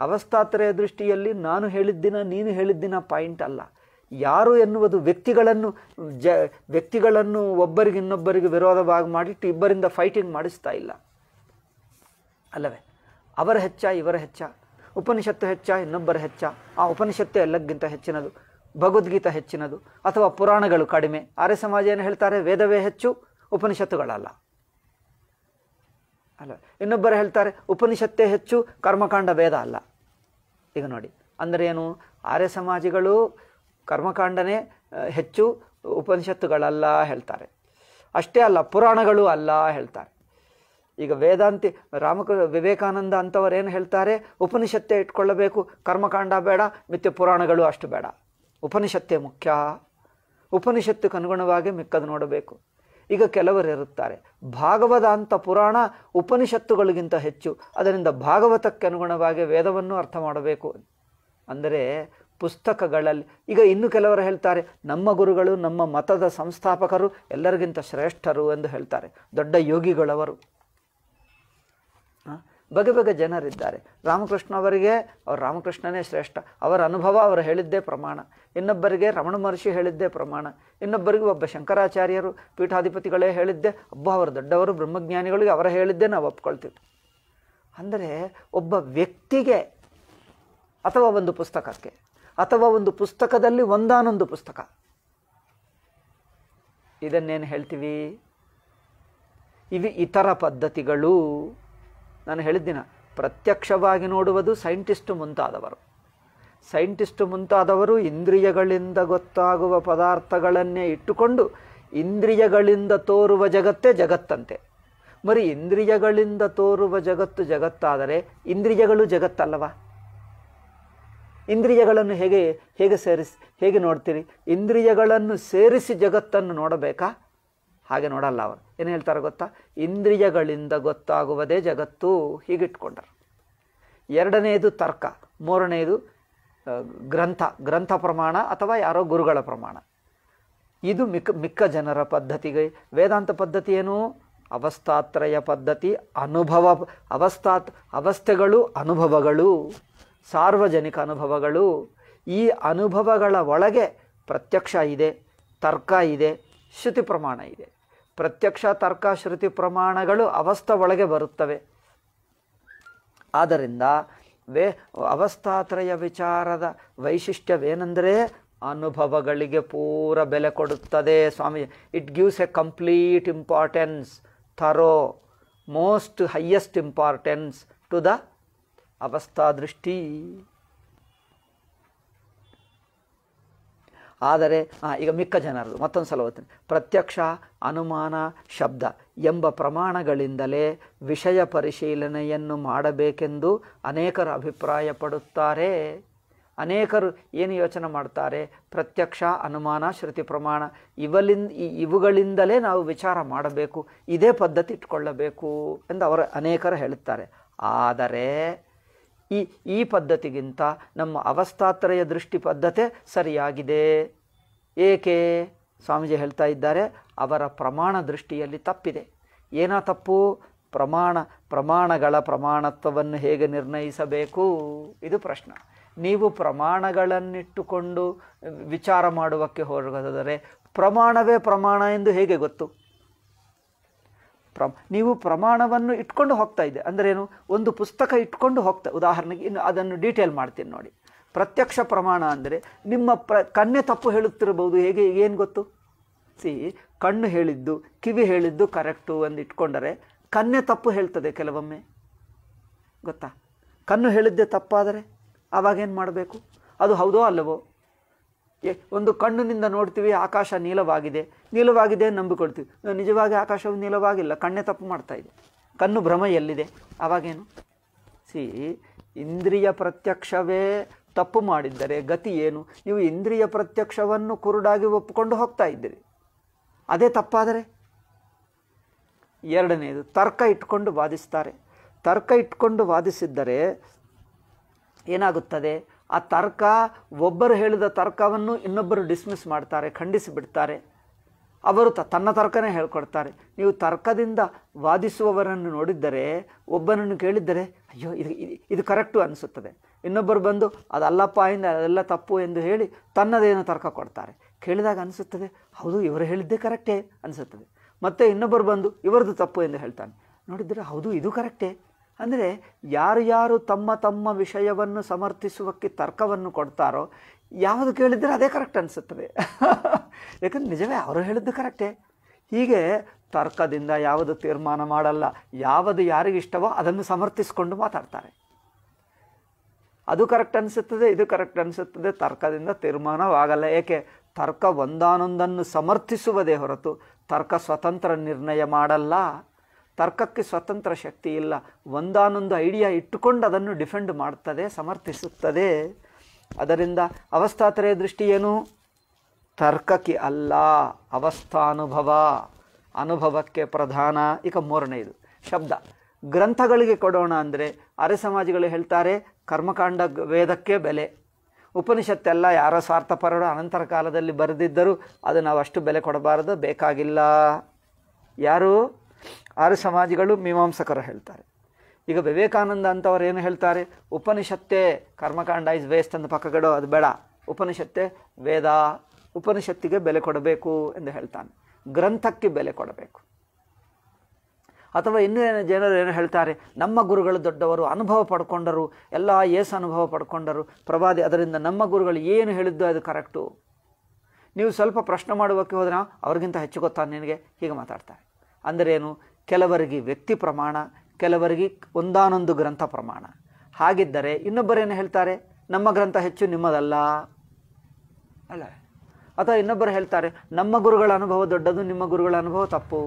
ಅವಸ್ಥಾತ್ರೆಯ ದೃಷ್ಟಿಯಲ್ಲಿ ನಾನು ಹೇಳಿದ್ದಿನ ನೀನು ಹೇಳಿದ್ದಿನ ಪಾಯಿಂಟ್ ಅಲ್ಲ ಯಾರು ಎನ್ನುವುದು ವ್ಯಕ್ತಿಗಳನ್ನು ಜ ವ್ಯಕ್ತಿಗಳನ್ನು ಒಬ್ಬರಿಗೆ ಇನ್ನೊಬ್ಬರಿಗೆ ವಿರೋಧವಾಗಿ ಮಾಡಿಟ್ಟು ಇಬ್ಬರಿಂದ ಫೈಟಿಂಗ್ ಮಾಡಿಸ್ತಾ ಇಲ್ಲ ಅಲ್ಲವೇ ಅವರ ಹೆಚ್ಚ ಇವರ ಹೆಚ್ಚ ಉಪನಿಷತ್ತು ಹೆಚ್ಚ ಇನ್ನೊಬ್ಬರ ಹೆಚ್ಚ ಆ ಉಪನಿಷತ್ತು ಎಲ್ಲಕ್ಕಿಂತ ಹೆಚ್ಚಿನದು ಭಗವದ್ಗೀತೆ ಹೆಚ್ಚಿನದು ಅಥವಾ ಪುರಾಣಗಳು ಕಡಿಮೆ ಆರ್ಯ ಸಮಾಜ ಏನು ಹೇಳ್ತಾರೆ ವೇದವೇ ಹೆಚ್ಚು ಉಪನಿಷತ್ತುಗಳಲ್ಲ ಅಲ್ಲ ಇನ್ನೊಬ್ಬರು ಹೇಳ್ತಾರೆ ಉಪನಿಷತ್ತೇ ಹೆಚ್ಚು ಕರ್ಮಕಾಂಡ ವೇದ ಅಲ್ಲ ಈಗ ನೋಡಿ ಅಂದರೆ ಏನು ಆರ್ಯ ಸಮಾಜಗಳು ಕರ್ಮಕಾಂಡನೇ ಹೆಚ್ಚು ಉಪನಿಷತ್ತುಗಳಲ್ಲ ಹೇಳ್ತಾರೆ ಅಷ್ಟೇ ಅಲ್ಲ ಪುರಾಣಗಳು ಅಲ್ಲ ಹೇಳ್ತಾರೆ ಈಗ ವೇದಾಂತಿ ರಾಮಕ ವಿವೇಕಾನಂದ ಅಂಥವರೇನು ಹೇಳ್ತಾರೆ ಉಪನಿಷತ್ತೇ ಇಟ್ಕೊಳ್ಳಬೇಕು ಕರ್ಮಕಾಂಡ ಬೇಡ ಮಿತ್ಯ ಪುರಾಣಗಳು ಅಷ್ಟು ಬೇಡ ಉಪನಿಷತ್ತೇ ಮುಖ್ಯ ಉಪನಿಷತ್ತಿಗೆ ಅನುಗುಣವಾಗಿ ಮಿಕ್ಕದು ನೋಡಬೇಕು ಈಗ ಕೆಲವರು ಇರುತ್ತಾರೆ ಭಾಗವತ ಪುರಾಣ ಉಪನಿಷತ್ತುಗಳಿಗಿಂತ ಹೆಚ್ಚು ಅದರಿಂದ ಭಾಗವತಕ್ಕೆ ಅನುಗುಣವಾಗಿ ವೇದವನ್ನು ಅರ್ಥ ಮಾಡಬೇಕು ಅಂದರೆ ಪುಸ್ತಕಗಳಲ್ಲಿ ಈಗ ಇನ್ನು ಕೆಲವರು ಹೇಳ್ತಾರೆ ನಮ್ಮ ಗುರುಗಳು ನಮ್ಮ ಮತದ ಸಂಸ್ಥಾಪಕರು ಎಲ್ಲರಿಗಿಂತ ಶ್ರೇಷ್ಠರು ಎಂದು ಹೇಳ್ತಾರೆ ದೊಡ್ಡ ಯೋಗಿಗಳವರು ಬಗೆ ಬಗೆ ಜನರಿದ್ದಾರೆ ರಾಮಕೃಷ್ಣ ಅವರಿಗೆ ಅವರು ರಾಮಕೃಷ್ಣನೇ ಶ್ರೇಷ್ಠ ಅವರ ಅನುಭವ ಅವರು ಹೇಳಿದ್ದೇ ಪ್ರಮಾಣ ಇನ್ನೊಬ್ಬರಿಗೆ ರಮಣ ಮಹರ್ಷಿ ಹೇಳಿದ್ದೇ ಪ್ರಮಾಣ ಇನ್ನೊಬ್ಬರಿಗೆ ಒಬ್ಬ ಶಂಕರಾಚಾರ್ಯರು ಪೀಠಾಧಿಪತಿಗಳೇ ಹೇಳಿದ್ದೆ ಒಬ್ಬ ಅವರು ದೊಡ್ಡವರು ಬ್ರಹ್ಮಜ್ಞಾನಿಗಳಿಗೆ ಅವರ ಹೇಳಿದ್ದೇ ನಾವು ಒಪ್ಕೊಳ್ತೀವಿ ಅಂದರೆ ಒಬ್ಬ ವ್ಯಕ್ತಿಗೆ ಅಥವಾ ಒಂದು ಪುಸ್ತಕಕ್ಕೆ ಅಥವಾ ಒಂದು ಪುಸ್ತಕದಲ್ಲಿ ಒಂದಾನೊಂದು ಪುಸ್ತಕ ಇದನ್ನೇನು ಹೇಳ್ತೀವಿ ಇವಿ ಇತರ ಪದ್ಧತಿಗಳು ನಾನು ಹೇಳಿದ್ದಿನ ಪ್ರತ್ಯಕ್ಷವಾಗಿ ನೋಡುವುದು ಸೈಂಟಿಸ್ಟ್ ಮುಂತಾದವರು ಸೈಂಟಿಸ್ಟ್ ಮುಂತಾದವರು ಇಂದ್ರಿಯಗಳಿಂದ ಗೊತ್ತಾಗುವ ಪದಾರ್ಥಗಳನ್ನೇ ಇಟ್ಟುಕೊಂಡು ಇಂದ್ರಿಯಗಳಿಂದ ತೋರುವ ಜಗತ್ತೇ ಜಗತ್ತಂತೆ ಮರಿ ಇಂದ್ರಿಯಗಳಿಂದ ತೋರುವ ಜಗತ್ತು ಜಗತ್ತಾದರೆ ಇಂದ್ರಿಯಗಳು ಜಗತ್ತಲ್ಲವಾ ಇಂದ್ರಿಯಗಳನ್ನು ಹೇಗೆ ಹೇಗೆ ಸೇರಿಸಿ ಹೇಗೆ ನೋಡ್ತೀರಿ ಇಂದ್ರಿಯಗಳನ್ನು ಸೇರಿಸಿ ಜಗತ್ತನ್ನು ನೋಡಬೇಕಾ ಹಾಗೆ ನೋಡಲ್ಲ ಅವರು ಏನು ಹೇಳ್ತಾರೆ ಗೊತ್ತಾ ಇಂದ್ರಿಯಗಳಿಂದ ಗೊತ್ತಾಗುವುದೇ ಜಗತ್ತು ಹೀಗಿಟ್ಕೊಂಡರು ಎರಡನೆಯದು ತರ್ಕ ಮೂರನೆಯದು ಗ್ರಂಥ ಗ್ರಂಥ ಪ್ರಮಾಣ ಅಥವಾ ಯಾರೋ ಗುರುಗಳ ಪ್ರಮಾಣ ಇದು ಮಿಕ್ಕ ಮಿಕ್ಕ ಜನರ ಪದ್ಧತಿಗೆ ವೇದಾಂತ ಪದ್ಧತಿ ಏನು ಅವಸ್ಥಾತ್ರಯ ಪದ್ಧತಿ ಅನುಭವ ಅವಸ್ಥಾತ್ ಅವಸ್ಥೆಗಳು ಅನುಭವಗಳು ಸಾರ್ವಜನಿಕ ಅನುಭವಗಳು ಈ ಅನುಭವಗಳ ಒಳಗೆ ಪ್ರತ್ಯಕ್ಷ ಇದೆ ತರ್ಕ ಇದೆ ಶ್ರುತಿ ಪ್ರಮಾಣ ಇದೆ ಪ್ರತ್ಯಕ್ಷ ತರ್ಕ ಶ್ರುತಿ ಪ್ರಮಾಣಗಳು ಅವಸ್ಥ ಒಳಗೆ ಬರುತ್ತವೆ ಆದ್ದರಿಂದ ವೇ ಅವಸ್ಥಾತ್ರಯ ವಿಚಾರದ ವೈಶಿಷ್ಟ್ಯವೇನೆಂದರೆ ಅನುಭವಗಳಿಗೆ ಪೂರ ಬೆಲೆ ಕೊಡುತ್ತದೆ ಸ್ವಾಮಿ it gives a complete importance thorough most highest importance to the ಅವಸ್ಥಾ ದೃಷ್ಟಿ ಆದರೆ ಈಗ ಮಿಕ್ಕ ಜನರದು ಮತ್ತೊಂದು ಸಲ ಓದ್ತೀನಿ ಪ್ರತ್ಯಕ್ಷ ಅನುಮಾನ ಶಬ್ದ ಎಂಬ ಪ್ರಮಾಣಗಳಿಂದಲೇ ವಿಷಯ ಪರಿಶೀಲನೆಯನ್ನು ಮಾಡಬೇಕೆಂದು ಅನೇಕರು ಅಭಿಪ್ರಾಯಪಡುತ್ತಾರೆ ಅನೇಕರು ಏನು ಯೋಚನೆ ಮಾಡ್ತಾರೆ ಪ್ರತ್ಯಕ್ಷ ಅನುಮಾನ ಶ್ರುತಿ ಪ್ರಮಾಣ ಇವಲಿಂದ ಇವುಗಳಿಂದಲೇ ನಾವು ವಿಚಾರ ಮಾಡಬೇಕು ಇದೇ ಪದ್ಧತಿ ಇಟ್ಕೊಳ್ಳಬೇಕು ಎಂದು ಅವರು ಅನೇಕರು ಹೇಳುತ್ತಾರೆ ಆದರೆ ಈ ಈ ಪದ್ಧತಿಗಿಂತ ನಮ್ಮ ಅವಸ್ಥಾತ್ರಯ ದೃಷ್ಟಿ ಪದ್ಧತೆ ಸರಿಯಾಗಿದೆ ಏಕೆ ಸ್ವಾಮೀಜಿ ಹೇಳ್ತಾ ಇದ್ದಾರೆ ಅವರ ಪ್ರಮಾಣ ದೃಷ್ಟಿಯಲ್ಲಿ ತಪ್ಪಿದೆ ಏನೋ ತಪ್ಪು ಪ್ರಮಾಣ ಪ್ರಮಾಣಗಳ ಪ್ರಮಾಣತ್ವವನ್ನು ಹೇಗೆ ನಿರ್ಣಯಿಸಬೇಕು ಇದು ಪ್ರಶ್ನೆ ನೀವು ಪ್ರಮಾಣಗಳನ್ನಿಟ್ಟುಕೊಂಡು ವಿಚಾರ ಮಾಡುವಕ್ಕೆ ಹೋಗೋದಾದರೆ ಪ್ರಮಾಣವೇ ಪ್ರಮಾಣ ಎಂದು ಹೇಗೆ ಗೊತ್ತು ಪ್ರ ನೀವು ಪ್ರಮಾಣವನ್ನು ಇಟ್ಕೊಂಡು ಹೋಗ್ತಾ ಇದ್ದೆ ಏನು ಒಂದು ಪುಸ್ತಕ ಇಟ್ಕೊಂಡು ಹೋಗ್ತಾ ಉದಾಹರಣೆಗೆ ಇನ್ನು ಅದನ್ನು ಡೀಟೇಲ್ ಮಾಡ್ತೀನಿ ನೋಡಿ ಪ್ರತ್ಯಕ್ಷ ಪ್ರಮಾಣ ಅಂದರೆ ನಿಮ್ಮ ಪ್ರ ಕಣ್ಣೆ ತಪ್ಪು ಹೇಳುತ್ತಿರಬಹುದು ಹೇಗೆ ಏನು ಗೊತ್ತು ಸಿ ಕಣ್ಣು ಹೇಳಿದ್ದು ಕಿವಿ ಹೇಳಿದ್ದು ಕರೆಕ್ಟು ಅಂದು ಇಟ್ಕೊಂಡರೆ ಕಣ್ಣೆ ತಪ್ಪು ಹೇಳ್ತದೆ ಕೆಲವೊಮ್ಮೆ ಗೊತ್ತಾ ಕಣ್ಣು ಹೇಳಿದ್ದೆ ತಪ್ಪಾದರೆ ಆವಾಗೇನು ಮಾಡಬೇಕು ಅದು ಹೌದೋ ಅಲ್ಲವೋ ಒಂದು ಕಣ್ಣಿನಿಂದ ನೋಡ್ತೀವಿ ಆಕಾಶ ನೀಲವಾಗಿದೆ ನೀಲವಾಗಿದೆ ನಂಬಿಕೊಳ್ತೀವಿ ನಿಜವಾಗಿ ಆಕಾಶವು ನೀಲವಾಗಿಲ್ಲ ಕಣ್ಣೇ ತಪ್ಪು ಮಾಡ್ತಾ ಇದೆ ಕಣ್ಣು ಭ್ರಮ ಎಲ್ಲಿದೆ ಆವಾಗೇನು ಸಿ ಇಂದ್ರಿಯ ಪ್ರತ್ಯಕ್ಷವೇ ತಪ್ಪು ಮಾಡಿದ್ದರೆ ಗತಿ ಏನು ನೀವು ಇಂದ್ರಿಯ ಪ್ರತ್ಯಕ್ಷವನ್ನು ಕುರುಡಾಗಿ ಒಪ್ಪಿಕೊಂಡು ಹೋಗ್ತಾ ಇದ್ದೀರಿ ಅದೇ ತಪ್ಪಾದರೆ ಎರಡನೆಯದು ತರ್ಕ ಇಟ್ಕೊಂಡು ವಾದಿಸ್ತಾರೆ ತರ್ಕ ಇಟ್ಕೊಂಡು ವಾದಿಸಿದ್ದರೆ ಏನಾಗುತ್ತದೆ ಆ ತರ್ಕ ಒಬ್ಬರು ಹೇಳಿದ ತರ್ಕವನ್ನು ಇನ್ನೊಬ್ಬರು ಡಿಸ್ಮಿಸ್ ಮಾಡ್ತಾರೆ ಖಂಡಿಸಿ ಬಿಡ್ತಾರೆ ಅವರು ತ ತನ್ನ ತರ್ಕನೇ ಹೇಳ್ಕೊಡ್ತಾರೆ ನೀವು ತರ್ಕದಿಂದ ವಾದಿಸುವವರನ್ನು ನೋಡಿದ್ದರೆ ಒಬ್ಬನನ್ನು ಕೇಳಿದ್ದರೆ ಅಯ್ಯೋ ಇದು ಇದು ಕರೆಕ್ಟು ಅನಿಸುತ್ತದೆ ಇನ್ನೊಬ್ಬರು ಬಂದು ಅದಲ್ಲಪ್ಪ ಇಂದ ಅದೆಲ್ಲ ತಪ್ಪು ಎಂದು ಹೇಳಿ ತನ್ನದೇನು ತರ್ಕ ಕೊಡ್ತಾರೆ ಕೇಳಿದಾಗ ಅನಿಸುತ್ತದೆ ಹೌದು ಇವರು ಹೇಳಿದ್ದೇ ಕರೆಕ್ಟೇ ಅನಿಸುತ್ತದೆ ಮತ್ತು ಇನ್ನೊಬ್ಬರು ಬಂದು ಇವರದು ತಪ್ಪು ಎಂದು ಹೇಳ್ತಾನೆ ನೋಡಿದರೆ ಹೌದು ಇದು ಕರೆಕ್ಟೇ ಅಂದರೆ ಯಾರು ಯಾರು ತಮ್ಮ ತಮ್ಮ ವಿಷಯವನ್ನು ಸಮರ್ಥಿಸುವಕ್ಕೆ ತರ್ಕವನ್ನು ಕೊಡ್ತಾರೋ ಯಾವುದು ಕೇಳಿದರೆ ಅದೇ ಕರೆಕ್ಟ್ ಅನಿಸುತ್ತದೆ ಯಾಕಂದ್ರೆ ನಿಜವೇ ಅವರು ಹೇಳಿದ್ದು ಕರೆಕ್ಟೇ ಹೀಗೆ ತರ್ಕದಿಂದ ಯಾವುದು ತೀರ್ಮಾನ ಮಾಡಲ್ಲ ಯಾವುದು ಯಾರಿಗಿಷ್ಟವೋ ಅದನ್ನು ಸಮರ್ಥಿಸಿಕೊಂಡು ಮಾತಾಡ್ತಾರೆ ಅದು ಕರೆಕ್ಟ್ ಅನಿಸುತ್ತದೆ ಇದು ಕರೆಕ್ಟ್ ಅನಿಸುತ್ತದೆ ತರ್ಕದಿಂದ ತೀರ್ಮಾನವಾಗಲ್ಲ ಏಕೆ ತರ್ಕ ಒಂದಾನೊಂದನ್ನು ಸಮರ್ಥಿಸುವುದೇ ಹೊರತು ತರ್ಕ ಸ್ವತಂತ್ರ ನಿರ್ಣಯ ಮಾಡಲ್ಲ ತರ್ಕಕ್ಕೆ ಸ್ವತಂತ್ರ ಶಕ್ತಿ ಇಲ್ಲ ಒಂದಾನೊಂದು ಐಡಿಯಾ ಇಟ್ಟುಕೊಂಡು ಅದನ್ನು ಡಿಫೆಂಡ್ ಮಾಡುತ್ತದೆ ಸಮರ್ಥಿಸುತ್ತದೆ ಅದರಿಂದ ಅವಸ್ಥಾತ್ರಯ ದೃಷ್ಟಿಯೇನು ತರ್ಕಕ್ಕೆ ಅಲ್ಲ ಅವಸ್ಥಾನುಭವ ಅನುಭವಕ್ಕೆ ಪ್ರಧಾನ ಈಗ ಮೂರನೇದು ಶಬ್ದ ಗ್ರಂಥಗಳಿಗೆ ಕೊಡೋಣ ಅಂದರೆ ಅರೆ ಸಮಾಜಗಳು ಹೇಳ್ತಾರೆ ಕರ್ಮಕಾಂಡ ವೇದಕ್ಕೆ ಬೆಲೆ ಉಪನಿಷತ್ತೆಲ್ಲ ಯಾರ ಸ್ವಾರ್ಥಪರರು ಅನಂತರ ಕಾಲದಲ್ಲಿ ಬರೆದಿದ್ದರೂ ಅದು ನಾವು ಅಷ್ಟು ಬೆಲೆ ಕೊಡಬಾರದು ಬೇಕಾಗಿಲ್ಲ ಯಾರು ಆರ್ಯ ಸಮಾಜಿಗಳು ಮೀಮಾಂಸಕರು ಹೇಳ್ತಾರೆ ಈಗ ವಿವೇಕಾನಂದ ಅಂತವ್ರು ಏನು ಹೇಳ್ತಾರೆ ಉಪನಿಷತ್ತೇ ಕರ್ಮಕಾಂಡ ಇಸ್ ವೇಸ್ಟ್ ಅಂತ ಪಕ್ಕಗಡೋ ಅದು ಬೇಡ ಉಪನಿಷತ್ತೇ ವೇದ ಉಪನಿಷತ್ತಿಗೆ ಬೆಲೆ ಕೊಡಬೇಕು ಎಂದು ಹೇಳ್ತಾನೆ ಗ್ರಂಥಕ್ಕೆ ಬೆಲೆ ಕೊಡಬೇಕು ಅಥವಾ ಇನ್ನೂ ಏನು ಜನರು ಏನು ಹೇಳ್ತಾರೆ ನಮ್ಮ ಗುರುಗಳು ದೊಡ್ಡವರು ಅನುಭವ ಪಡ್ಕೊಂಡರು ಎಲ್ಲ ಏಸು ಅನುಭವ ಪಡ್ಕೊಂಡರು ಪ್ರವಾದಿ ಅದರಿಂದ ನಮ್ಮ ಗುರುಗಳು ಏನು ಹೇಳಿದ್ದು ಅದು ಕರೆಕ್ಟು ನೀವು ಸ್ವಲ್ಪ ಪ್ರಶ್ನೆ ಮಾಡುವಕ್ಕೆ ಹೋದ್ರೆ ಅವ್ರಿಗಿಂತ ಹೆಚ್ಚು ಗೊತ್ತಾ ನಿನಗೆ ಹೀಗೆ ಮಾತಾಡ್ತಾರೆ ಅಂದರೇನು ಕೆಲವರಿಗೆ ವ್ಯಕ್ತಿ ಪ್ರಮಾಣ ಕೆಲವರಿಗೆ ಒಂದಾನೊಂದು ಗ್ರಂಥ ಪ್ರಮಾಣ ಹಾಗಿದ್ದರೆ ಇನ್ನೊಬ್ಬರೇನು ಹೇಳ್ತಾರೆ ನಮ್ಮ ಗ್ರಂಥ ಹೆಚ್ಚು ನಿಮ್ಮದಲ್ಲ ಅಲ್ಲ ಅಥವಾ ಇನ್ನೊಬ್ಬರು ಹೇಳ್ತಾರೆ ನಮ್ಮ ಗುರುಗಳ ಅನುಭವ ದೊಡ್ಡದು ನಿಮ್ಮ ಗುರುಗಳ ಅನುಭವ ತಪ್ಪು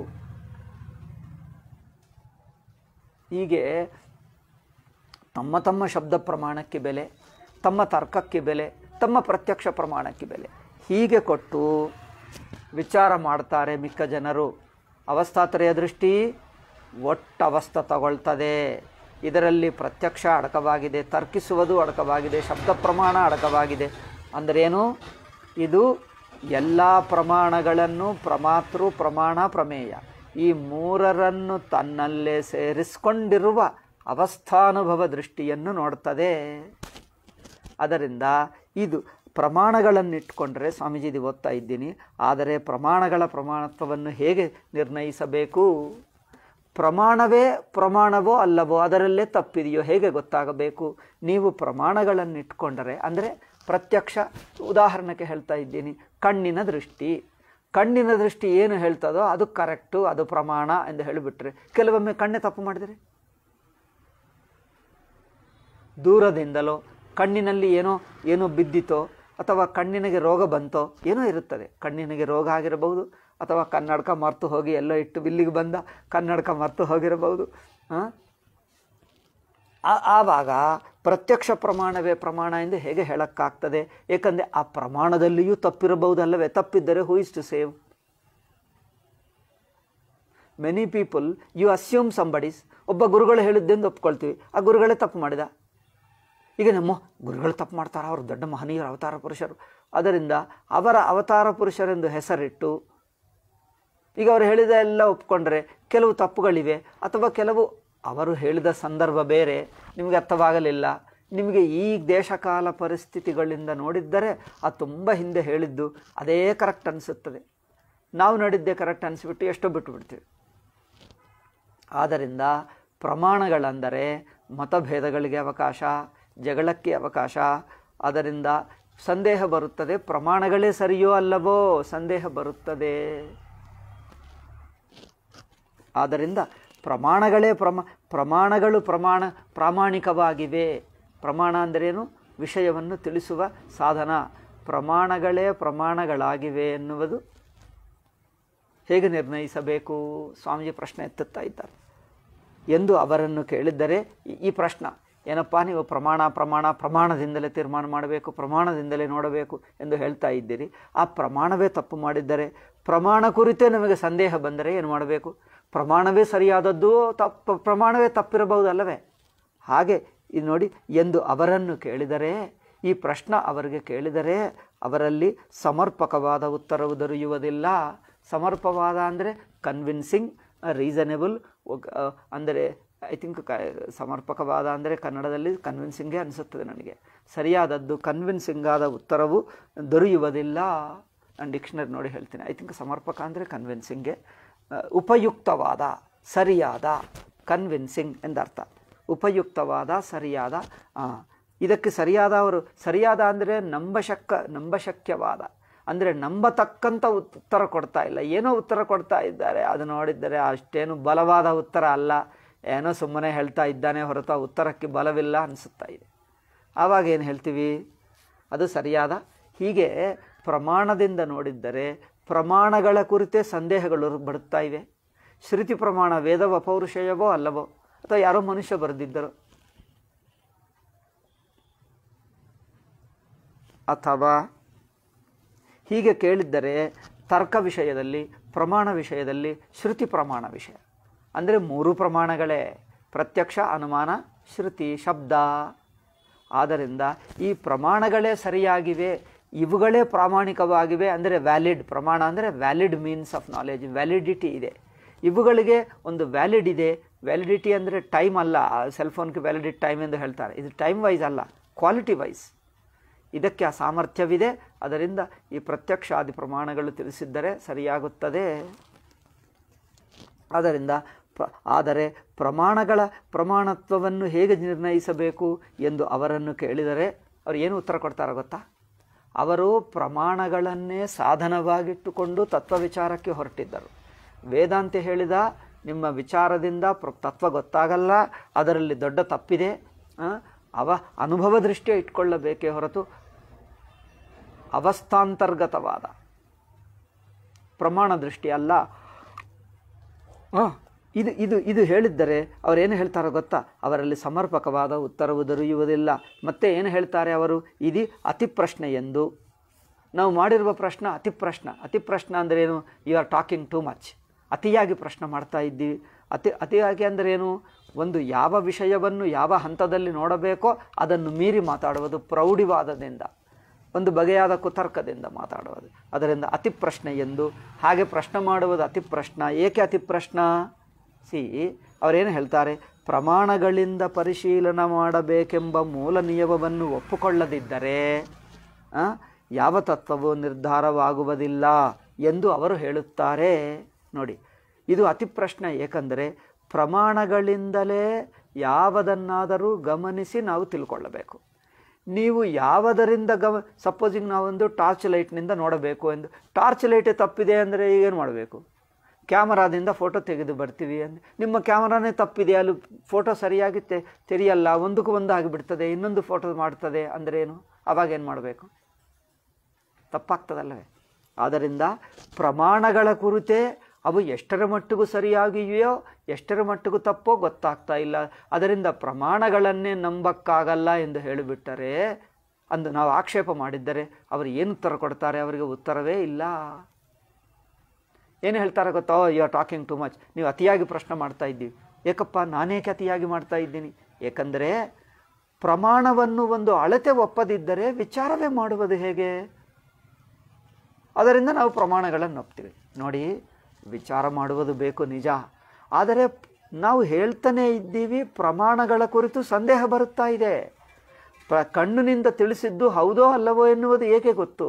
ಹೀಗೆ ತಮ್ಮ ತಮ್ಮ ಶಬ್ದ ಪ್ರಮಾಣಕ್ಕೆ ಬೆಲೆ ತಮ್ಮ ತರ್ಕಕ್ಕೆ ಬೆಲೆ ತಮ್ಮ ಪ್ರತ್ಯಕ್ಷ ಪ್ರಮಾಣಕ್ಕೆ ಬೆಲೆ ಹೀಗೆ ಕೊಟ್ಟು ವಿಚಾರ ಮಾಡ್ತಾರೆ ಮಿಕ್ಕ ಜನರು ಅವಸ್ಥಾತ್ರಯ ದೃಷ್ಟಿ ಒಟ್ಟವಸ್ಥ ತಗೊಳ್ತದೆ ಇದರಲ್ಲಿ ಪ್ರತ್ಯಕ್ಷ ಅಡಕವಾಗಿದೆ ತರ್ಕಿಸುವುದು ಅಡಕವಾಗಿದೆ ಶಬ್ದ ಪ್ರಮಾಣ ಅಡಕವಾಗಿದೆ ಅಂದ್ರೇನು ಇದು ಎಲ್ಲ ಪ್ರಮಾಣಗಳನ್ನು ಪ್ರಮಾತೃ ಪ್ರಮಾಣ ಪ್ರಮೇಯ ಈ ಮೂರರನ್ನು ತನ್ನಲ್ಲೇ ಸೇರಿಸಿಕೊಂಡಿರುವ ಅವಸ್ಥಾನುಭವ ದೃಷ್ಟಿಯನ್ನು ನೋಡ್ತದೆ ಅದರಿಂದ ಇದು ಪ್ರಮಾಣಗಳನ್ನಿಟ್ಕೊಂಡ್ರೆ ಇದು ಓದ್ತಾ ಇದ್ದೀನಿ ಆದರೆ ಪ್ರಮಾಣಗಳ ಪ್ರಮಾಣತ್ವವನ್ನು ಹೇಗೆ ನಿರ್ಣಯಿಸಬೇಕು ಪ್ರಮಾಣವೇ ಪ್ರಮಾಣವೋ ಅಲ್ಲವೋ ಅದರಲ್ಲೇ ತಪ್ಪಿದೆಯೋ ಹೇಗೆ ಗೊತ್ತಾಗಬೇಕು ನೀವು ಪ್ರಮಾಣಗಳನ್ನಿಟ್ಕೊಂಡರೆ ಅಂದರೆ ಪ್ರತ್ಯಕ್ಷ ಉದಾಹರಣೆಗೆ ಹೇಳ್ತಾ ಇದ್ದೀನಿ ಕಣ್ಣಿನ ದೃಷ್ಟಿ ಕಣ್ಣಿನ ದೃಷ್ಟಿ ಏನು ಹೇಳ್ತದೋ ಅದು ಕರೆಕ್ಟು ಅದು ಪ್ರಮಾಣ ಎಂದು ಹೇಳಿಬಿಟ್ರೆ ಕೆಲವೊಮ್ಮೆ ಕಣ್ಣೆ ತಪ್ಪು ಮಾಡಿದರೆ ದೂರದಿಂದಲೋ ಕಣ್ಣಿನಲ್ಲಿ ಏನೋ ಏನೋ ಬಿದ್ದಿತೋ ಅಥವಾ ಕಣ್ಣಿನಗೆ ರೋಗ ಬಂತೋ ಏನೋ ಇರುತ್ತದೆ ಕಣ್ಣಿನಗೆ ರೋಗ ಆಗಿರಬಹುದು ಅಥವಾ ಕನ್ನಡಕ ಮರೆತು ಹೋಗಿ ಎಲ್ಲೋ ಇಟ್ಟು ಬಿಲ್ಲಿಗೆ ಬಂದ ಕನ್ನಡಕ ಮರೆತು ಹೋಗಿರಬಹುದು ಆವಾಗ ಪ್ರತ್ಯಕ್ಷ ಪ್ರಮಾಣವೇ ಪ್ರಮಾಣ ಎಂದು ಹೇಗೆ ಹೇಳೋಕ್ಕಾಗ್ತದೆ ಏಕೆಂದರೆ ಆ ಪ್ರಮಾಣದಲ್ಲಿಯೂ ತಪ್ಪಿರಬಹುದಲ್ಲವೇ ತಪ್ಪಿದ್ದರೆ who is to save many people you assume somebody's ಒಬ್ಬ ಗುರುಗಳು ಹೇಳಿದ್ದೆಂದು ಒಪ್ಕೊಳ್ತೀವಿ ಆ ಗುರುಗಳೇ ತಪ್ಪು ಮಾಡಿದ ಈಗ ನಮ್ಮ ಗುರುಗಳು ತಪ್ಪು ಮಾಡ್ತಾರೆ ಅವರು ದೊಡ್ಡ ಮಹನೀಯರ ಅವತಾರ ಪುರುಷರು ಅದರಿಂದ ಅವರ ಅವತಾರ ಪುರುಷರೆಂದು ಹೆಸರಿಟ್ಟು ಈಗ ಅವರು ಹೇಳಿದ ಎಲ್ಲ ಒಪ್ಕೊಂಡ್ರೆ ಕೆಲವು ತಪ್ಪುಗಳಿವೆ ಅಥವಾ ಕೆಲವು ಅವರು ಹೇಳಿದ ಸಂದರ್ಭ ಬೇರೆ ನಿಮಗೆ ಅರ್ಥವಾಗಲಿಲ್ಲ ನಿಮಗೆ ಈ ದೇಶಕಾಲ ಪರಿಸ್ಥಿತಿಗಳಿಂದ ನೋಡಿದ್ದರೆ ಅದು ತುಂಬ ಹಿಂದೆ ಹೇಳಿದ್ದು ಅದೇ ಕರೆಕ್ಟ್ ಅನಿಸುತ್ತದೆ ನಾವು ನೋಡಿದ್ದೇ ಕರೆಕ್ಟ್ ಅನಿಸ್ಬಿಟ್ಟು ಎಷ್ಟೋ ಬಿಟ್ಟುಬಿಡ್ತೀವಿ ಆದ್ದರಿಂದ ಪ್ರಮಾಣಗಳೆಂದರೆ ಮತಭೇದಗಳಿಗೆ ಅವಕಾಶ ಜಗಳಕ್ಕೆ ಅವಕಾಶ ಅದರಿಂದ ಸಂದೇಹ ಬರುತ್ತದೆ ಪ್ರಮಾಣಗಳೇ ಸರಿಯೋ ಅಲ್ಲವೋ ಸಂದೇಹ ಬರುತ್ತದೆ ಆದ್ದರಿಂದ ಪ್ರಮಾಣಗಳೇ ಪ್ರಮ ಪ್ರಮಾಣಗಳು ಪ್ರಮಾಣ ಪ್ರಾಮಾಣಿಕವಾಗಿವೆ ಪ್ರಮಾಣ ಅಂದರೇನು ವಿಷಯವನ್ನು ತಿಳಿಸುವ ಸಾಧನ ಪ್ರಮಾಣಗಳೇ ಪ್ರಮಾಣಗಳಾಗಿವೆ ಎನ್ನುವುದು ಹೇಗೆ ನಿರ್ಣಯಿಸಬೇಕು ಸ್ವಾಮೀಜಿ ಪ್ರಶ್ನೆ ಎತ್ತುತ್ತಾ ಇದ್ದಾರೆ ಎಂದು ಅವರನ್ನು ಕೇಳಿದ್ದರೆ ಈ ಪ್ರಶ್ನ ಏನಪ್ಪ ನೀವು ಪ್ರಮಾಣ ಪ್ರಮಾಣ ಪ್ರಮಾಣದಿಂದಲೇ ತೀರ್ಮಾನ ಮಾಡಬೇಕು ಪ್ರಮಾಣದಿಂದಲೇ ನೋಡಬೇಕು ಎಂದು ಹೇಳ್ತಾ ಇದ್ದೀರಿ ಆ ಪ್ರಮಾಣವೇ ತಪ್ಪು ಮಾಡಿದ್ದರೆ ಪ್ರಮಾಣ ಕುರಿತೇ ನಮಗೆ ಸಂದೇಹ ಬಂದರೆ ಏನು ಮಾಡಬೇಕು ಪ್ರಮಾಣವೇ ಸರಿಯಾದದ್ದು ತಪ್ಪು ಪ್ರಮಾಣವೇ ತಪ್ಪಿರಬಹುದಲ್ಲವೇ ಹಾಗೆ ಇದು ನೋಡಿ ಎಂದು ಅವರನ್ನು ಕೇಳಿದರೆ ಈ ಪ್ರಶ್ನೆ ಅವರಿಗೆ ಕೇಳಿದರೆ ಅವರಲ್ಲಿ ಸಮರ್ಪಕವಾದ ಉತ್ತರವು ದೊರೆಯುವುದಿಲ್ಲ ಸಮರ್ಪವಾದ ಅಂದರೆ ಕನ್ವಿನ್ಸಿಂಗ್ ರೀಸನೇಬಲ್ ಅಂದರೆ ಐ ಥಿಂಕ್ ಕ ಸಮರ್ಪಕವಾದ ಅಂದರೆ ಕನ್ನಡದಲ್ಲಿ ಕನ್ವಿನ್ಸಿಂಗೇ ಅನಿಸುತ್ತದೆ ನನಗೆ ಸರಿಯಾದದ್ದು ಕನ್ವಿನ್ಸಿಂಗ್ ಆದ ಉತ್ತರವು ದೊರೆಯುವುದಿಲ್ಲ ನಾನು ಡಿಕ್ಷನರಿ ನೋಡಿ ಹೇಳ್ತೀನಿ ಐ ಥಿಂಕ್ ಸಮರ್ಪಕ ಅಂದರೆ ಕನ್ವಿನ್ಸಿಂಗೇ ಉಪಯುಕ್ತವಾದ ಸರಿಯಾದ ಕನ್ವಿನ್ಸಿಂಗ್ ಎಂದರ್ಥ ಉಪಯುಕ್ತವಾದ ಸರಿಯಾದ ಇದಕ್ಕೆ ಸರಿಯಾದ ಅವರು ಸರಿಯಾದ ಅಂದರೆ ನಂಬಶಕ್ಕ ನಂಬಶಕ್ಯವಾದ ಅಂದರೆ ನಂಬತಕ್ಕಂಥ ಉತ್ತರ ಕೊಡ್ತಾ ಇಲ್ಲ ಏನೋ ಉತ್ತರ ಕೊಡ್ತಾ ಇದ್ದಾರೆ ಅದು ನೋಡಿದ್ದರೆ ಅಷ್ಟೇನು ಬಲವಾದ ಉತ್ತರ ಅಲ್ಲ ಏನೋ ಸುಮ್ಮನೆ ಹೇಳ್ತಾ ಇದ್ದಾನೆ ಹೊರತು ಉತ್ತರಕ್ಕೆ ಬಲವಿಲ್ಲ ಅನಿಸುತ್ತಾ ಇದೆ ಆವಾಗ ಏನು ಹೇಳ್ತೀವಿ ಅದು ಸರಿಯಾದ ಹೀಗೆ ಪ್ರಮಾಣದಿಂದ ನೋಡಿದ್ದರೆ ಪ್ರಮಾಣಗಳ ಕುರಿತೇ ಸಂದೇಹಗಳು ಬರುತ್ತಾ ಇವೆ ಶ್ರುತಿ ಪ್ರಮಾಣ ವೇದವ ಪೌರುಷಯವೋ ಅಲ್ಲವೋ ಅಥವಾ ಯಾರೋ ಮನುಷ್ಯ ಬರೆದಿದ್ದರು ಅಥವಾ ಹೀಗೆ ಕೇಳಿದ್ದರೆ ತರ್ಕ ವಿಷಯದಲ್ಲಿ ಪ್ರಮಾಣ ವಿಷಯದಲ್ಲಿ ಶ್ರುತಿ ಪ್ರಮಾಣ ವಿಷಯ ಅಂದರೆ ಮೂರು ಪ್ರಮಾಣಗಳೇ ಪ್ರತ್ಯಕ್ಷ ಅನುಮಾನ ಶ್ರುತಿ ಶಬ್ದ ಆದ್ದರಿಂದ ಈ ಪ್ರಮಾಣಗಳೇ ಸರಿಯಾಗಿವೆ ಇವುಗಳೇ ಪ್ರಾಮಾಣಿಕವಾಗಿವೆ ಅಂದರೆ ವ್ಯಾಲಿಡ್ ಪ್ರಮಾಣ ಅಂದರೆ valid means of knowledge validity ಇದೆ ಇವುಗಳಿಗೆ ಒಂದು ವ್ಯಾಲಿಡ್ ಇದೆ ವ್ಯಾಲಿಡಿಟಿ ಅಂದರೆ ಟೈಮ್ ಅಲ್ಲ ಸೆಲ್ಫೋನ್ಗೆ ವ್ಯಾಲಿಡಿಟ್ ಟೈಮ್ ಎಂದು ಹೇಳ್ತಾರೆ ಇದು ಟೈಮ್ ವೈಸ್ ಅಲ್ಲ ಕ್ವಾಲಿಟಿ ವೈಸ್ ಇದಕ್ಕೆ ಆ ಸಾಮರ್ಥ್ಯವಿದೆ ಅದರಿಂದ ಈ ಪ್ರತ್ಯಕ್ಷ ಆದಿ ಪ್ರಮಾಣಗಳು ತಿಳಿಸಿದ್ದರೆ ಸರಿಯಾಗುತ್ತದೆ ಆದ್ದರಿಂದ ಪ್ರ ಆದರೆ ಪ್ರಮಾಣಗಳ ಪ್ರಮಾಣತ್ವವನ್ನು ಹೇಗೆ ನಿರ್ಣಯಿಸಬೇಕು ಎಂದು ಅವರನ್ನು ಕೇಳಿದರೆ ಅವರು ಏನು ಉತ್ತರ ಕೊಡ್ತಾರೋ ಗೊತ್ತಾ ಅವರು ಪ್ರಮಾಣಗಳನ್ನೇ ಸಾಧನವಾಗಿಟ್ಟುಕೊಂಡು ತತ್ವ ವಿಚಾರಕ್ಕೆ ಹೊರಟಿದ್ದರು ವೇದಾಂತ ಹೇಳಿದ ನಿಮ್ಮ ವಿಚಾರದಿಂದ ಪ್ರ ತತ್ವ ಗೊತ್ತಾಗಲ್ಲ ಅದರಲ್ಲಿ ದೊಡ್ಡ ತಪ್ಪಿದೆ ಅವ ಅನುಭವ ದೃಷ್ಟಿಯ ಇಟ್ಕೊಳ್ಳಬೇಕೇ ಹೊರತು ಅವಸ್ಥಾಂತರ್ಗತವಾದ ಪ್ರಮಾಣ ದೃಷ್ಟಿಯಲ್ಲ ಇದು ಇದು ಇದು ಹೇಳಿದ್ದರೆ ಅವರೇನು ಹೇಳ್ತಾರೋ ಗೊತ್ತಾ ಅವರಲ್ಲಿ ಸಮರ್ಪಕವಾದ ಉತ್ತರವು ದೊರೆಯುವುದಿಲ್ಲ ಮತ್ತೆ ಏನು ಹೇಳ್ತಾರೆ ಅವರು ಇದು ಅತಿಪ್ರಶ್ನೆ ಎಂದು ನಾವು ಮಾಡಿರುವ ಪ್ರಶ್ನೆ ಅತಿಪ್ರಶ್ನ ಅತಿ ಅಂದರೆ ಏನು you are talking too much ಅತಿಯಾಗಿ ಪ್ರಶ್ನೆ ಮಾಡ್ತಾ ಇದ್ದೀವಿ ಅತಿ ಅತಿಯಾಗಿ ಏನು ಒಂದು ಯಾವ ವಿಷಯವನ್ನು ಯಾವ ಹಂತದಲ್ಲಿ ನೋಡಬೇಕೋ ಅದನ್ನು ಮೀರಿ ಮಾತಾಡುವುದು ಪ್ರೌಢಿವಾದದಿಂದ ಒಂದು ಬಗೆಯಾದ ಕುತರ್ಕದಿಂದ ಮಾತಾಡುವುದು ಅದರಿಂದ ಪ್ರಶ್ನೆ ಎಂದು ಹಾಗೆ ಪ್ರಶ್ನೆ ಮಾಡುವುದು ಅತಿಪ್ರಶ್ನ ಏಕೆ ಅತಿಪ್ರಶ್ನ ಸಿ ಅವರೇನು ಹೇಳ್ತಾರೆ ಪ್ರಮಾಣಗಳಿಂದ ಪರಿಶೀಲನ ಮಾಡಬೇಕೆಂಬ ಮೂಲ ನಿಯಮವನ್ನು ಒಪ್ಪಿಕೊಳ್ಳದಿದ್ದರೆ ಯಾವ ತತ್ವವು ನಿರ್ಧಾರವಾಗುವುದಿಲ್ಲ ಎಂದು ಅವರು ಹೇಳುತ್ತಾರೆ ನೋಡಿ ಇದು ಅತಿ ಪ್ರಶ್ನೆ ಏಕೆಂದರೆ ಪ್ರಮಾಣಗಳಿಂದಲೇ ಯಾವುದನ್ನಾದರೂ ಗಮನಿಸಿ ನಾವು ತಿಳ್ಕೊಳ್ಳಬೇಕು ನೀವು ಯಾವುದರಿಂದ ಗಮ ಸಪೋಸಿಂಗ್ ನಾವೊಂದು ಟಾರ್ಚ್ ಲೈಟ್ನಿಂದ ನೋಡಬೇಕು ಎಂದು ಟಾರ್ಚ್ ಲೈಟೇ ತಪ್ಪಿದೆ ಅಂದರೆ ಈಗೇನು ಮಾಡಬೇಕು ಕ್ಯಾಮರಾದಿಂದ ಫೋಟೋ ತೆಗೆದು ಬರ್ತೀವಿ ಅಂದರೆ ನಿಮ್ಮ ಕ್ಯಾಮರಾನೇ ತಪ್ಪಿದೆ ಅಲ್ಲಿ ಫೋಟೋ ಸರಿಯಾಗಿ ತೆ ತೆರೆಯಲ್ಲ ಒಂದಕ್ಕೂ ಒಂದು ಆಗಿಬಿಡ್ತದೆ ಇನ್ನೊಂದು ಫೋಟೋ ಮಾಡ್ತದೆ ಅಂದರೆ ಏನು ಆವಾಗೇನು ಮಾಡಬೇಕು ತಪ್ಪಾಗ್ತದಲ್ಲವೇ ಆದ್ದರಿಂದ ಪ್ರಮಾಣಗಳ ಕುರಿತೇ ಅವು ಎಷ್ಟರ ಮಟ್ಟಿಗೂ ಸರಿಯಾಗಿವೆಯೋ ಎಷ್ಟರ ಮಟ್ಟಿಗೂ ತಪ್ಪೋ ಗೊತ್ತಾಗ್ತಾ ಇಲ್ಲ ಅದರಿಂದ ಪ್ರಮಾಣಗಳನ್ನೇ ನಂಬಕ್ಕಾಗಲ್ಲ ಎಂದು ಹೇಳಿಬಿಟ್ಟರೆ ಅಂದು ನಾವು ಆಕ್ಷೇಪ ಮಾಡಿದ್ದರೆ ಅವರು ಏನು ಉತ್ತರ ಕೊಡ್ತಾರೆ ಅವರಿಗೆ ಉತ್ತರವೇ ಇಲ್ಲ ಏನು ಹೇಳ್ತಾರೆ ಗೊತ್ತೋ you are talking too much ನೀವು ಅತಿಯಾಗಿ ಪ್ರಶ್ನೆ ಮಾಡ್ತಾ ಇದ್ದೀವಿ ಏಕಪ್ಪ ನಾನೇಕೆ ಅತಿಯಾಗಿ ಮಾಡ್ತಾ ಇದ್ದೀನಿ ಏಕೆಂದರೆ ಪ್ರಮಾಣವನ್ನು ಒಂದು ಅಳತೆ ಒಪ್ಪದಿದ್ದರೆ ವಿಚಾರವೇ ಮಾಡುವುದು ಹೇಗೆ ಅದರಿಂದ ನಾವು ಪ್ರಮಾಣಗಳನ್ನು ಒಪ್ತೀವಿ ನೋಡಿ ವಿಚಾರ ಮಾಡುವುದು ಬೇಕು ನಿಜ ಆದರೆ ನಾವು ಹೇಳ್ತಾನೇ ಇದ್ದೀವಿ ಪ್ರಮಾಣಗಳ ಕುರಿತು ಸಂದೇಹ ಬರುತ್ತಾ ಇದೆ ಪ್ರ ಕಣ್ಣಿನಿಂದ ತಿಳಿಸಿದ್ದು ಹೌದೋ ಅಲ್ಲವೋ ಎನ್ನುವುದು ಏಕೆ ಗೊತ್ತು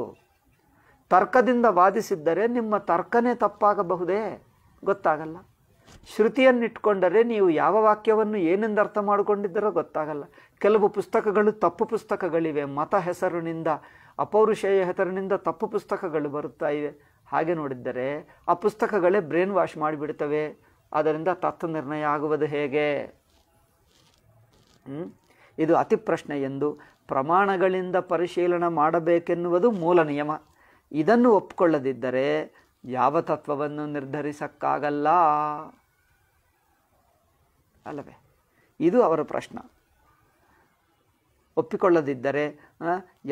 ತರ್ಕದಿಂದ ವಾದಿಸಿದ್ದರೆ ನಿಮ್ಮ ತರ್ಕನೇ ತಪ್ಪಾಗಬಹುದೇ ಗೊತ್ತಾಗಲ್ಲ ಶ್ರುತಿಯನ್ನಿಟ್ಕೊಂಡರೆ ನೀವು ಯಾವ ವಾಕ್ಯವನ್ನು ಏನೆಂದು ಅರ್ಥ ಮಾಡಿಕೊಂಡಿದ್ದರೋ ಗೊತ್ತಾಗಲ್ಲ ಕೆಲವು ಪುಸ್ತಕಗಳು ತಪ್ಪು ಪುಸ್ತಕಗಳಿವೆ ಮತ ಹೆಸರಿನಿಂದ ಅಪೌರುಷೇಯ ಹೆಸರಿನಿಂದ ತಪ್ಪು ಪುಸ್ತಕಗಳು ಬರುತ್ತಾ ಇವೆ ಹಾಗೆ ನೋಡಿದ್ದರೆ ಆ ಪುಸ್ತಕಗಳೇ ಬ್ರೈನ್ ವಾಶ್ ಮಾಡಿಬಿಡ್ತವೆ ಅದರಿಂದ ತತ್ವ ನಿರ್ಣಯ ಆಗುವುದು ಹೇಗೆ ಇದು ಅತಿ ಪ್ರಶ್ನೆ ಎಂದು ಪ್ರಮಾಣಗಳಿಂದ ಪರಿಶೀಲನೆ ಮಾಡಬೇಕೆನ್ನುವುದು ಮೂಲ ನಿಯಮ ಇದನ್ನು ಒಪ್ಕೊಳ್ಳದಿದ್ದರೆ ಯಾವ ತತ್ವವನ್ನು ನಿರ್ಧರಿಸಕ್ಕಾಗಲ್ಲ ಅಲ್ಲವೇ ಇದು ಅವರ ಪ್ರಶ್ನ ಒಪ್ಪಿಕೊಳ್ಳದಿದ್ದರೆ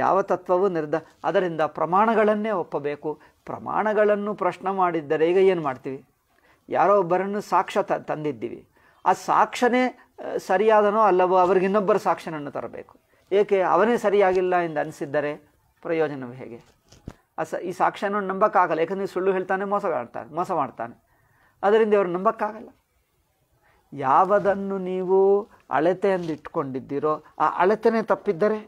ಯಾವ ತತ್ವವು ನಿರ್ಧ ಅದರಿಂದ ಪ್ರಮಾಣಗಳನ್ನೇ ಒಪ್ಪಬೇಕು ಪ್ರಮಾಣಗಳನ್ನು ಪ್ರಶ್ನೆ ಮಾಡಿದ್ದರೆ ಈಗ ಏನು ಮಾಡ್ತೀವಿ ಯಾರೋ ಒಬ್ಬರನ್ನು ಸಾಕ್ಷ್ಯ ತ ತಂದಿದ್ದೀವಿ ಆ ಸಾಕ್ಷ್ಯನೇ ಸರಿಯಾದನೋ ಅಲ್ಲವೋ ಅವ್ರಿಗಿನ್ನೊಬ್ಬರ ಸಾಕ್ಷ್ಯನನ್ನು ತರಬೇಕು ಏಕೆ ಅವನೇ ಸರಿಯಾಗಿಲ್ಲ ಎಂದು ಅನಿಸಿದ್ದರೆ ಪ್ರಯೋಜನವು ಹೇಗೆ ಆ ಸ ಈ ಸಾಕ್ಷ್ಯನೂ ನಂಬಕ್ಕಾಗಲ್ಲ ಯಾಕಂದರೆ ಸುಳ್ಳು ಹೇಳ್ತಾನೆ ಮೋಸ ಮಾಡ್ತಾನೆ ಮೋಸ ಮಾಡ್ತಾನೆ ಅದರಿಂದ ಇವರು ನಂಬಕ್ಕಾಗಲ್ಲ ಯಾವುದನ್ನು ನೀವು ಅಳತೆಯನ್ನು ಇಟ್ಕೊಂಡಿದ್ದೀರೋ ಆ ಅಳತೆನೇ ತಪ್ಪಿದ್ದರೆ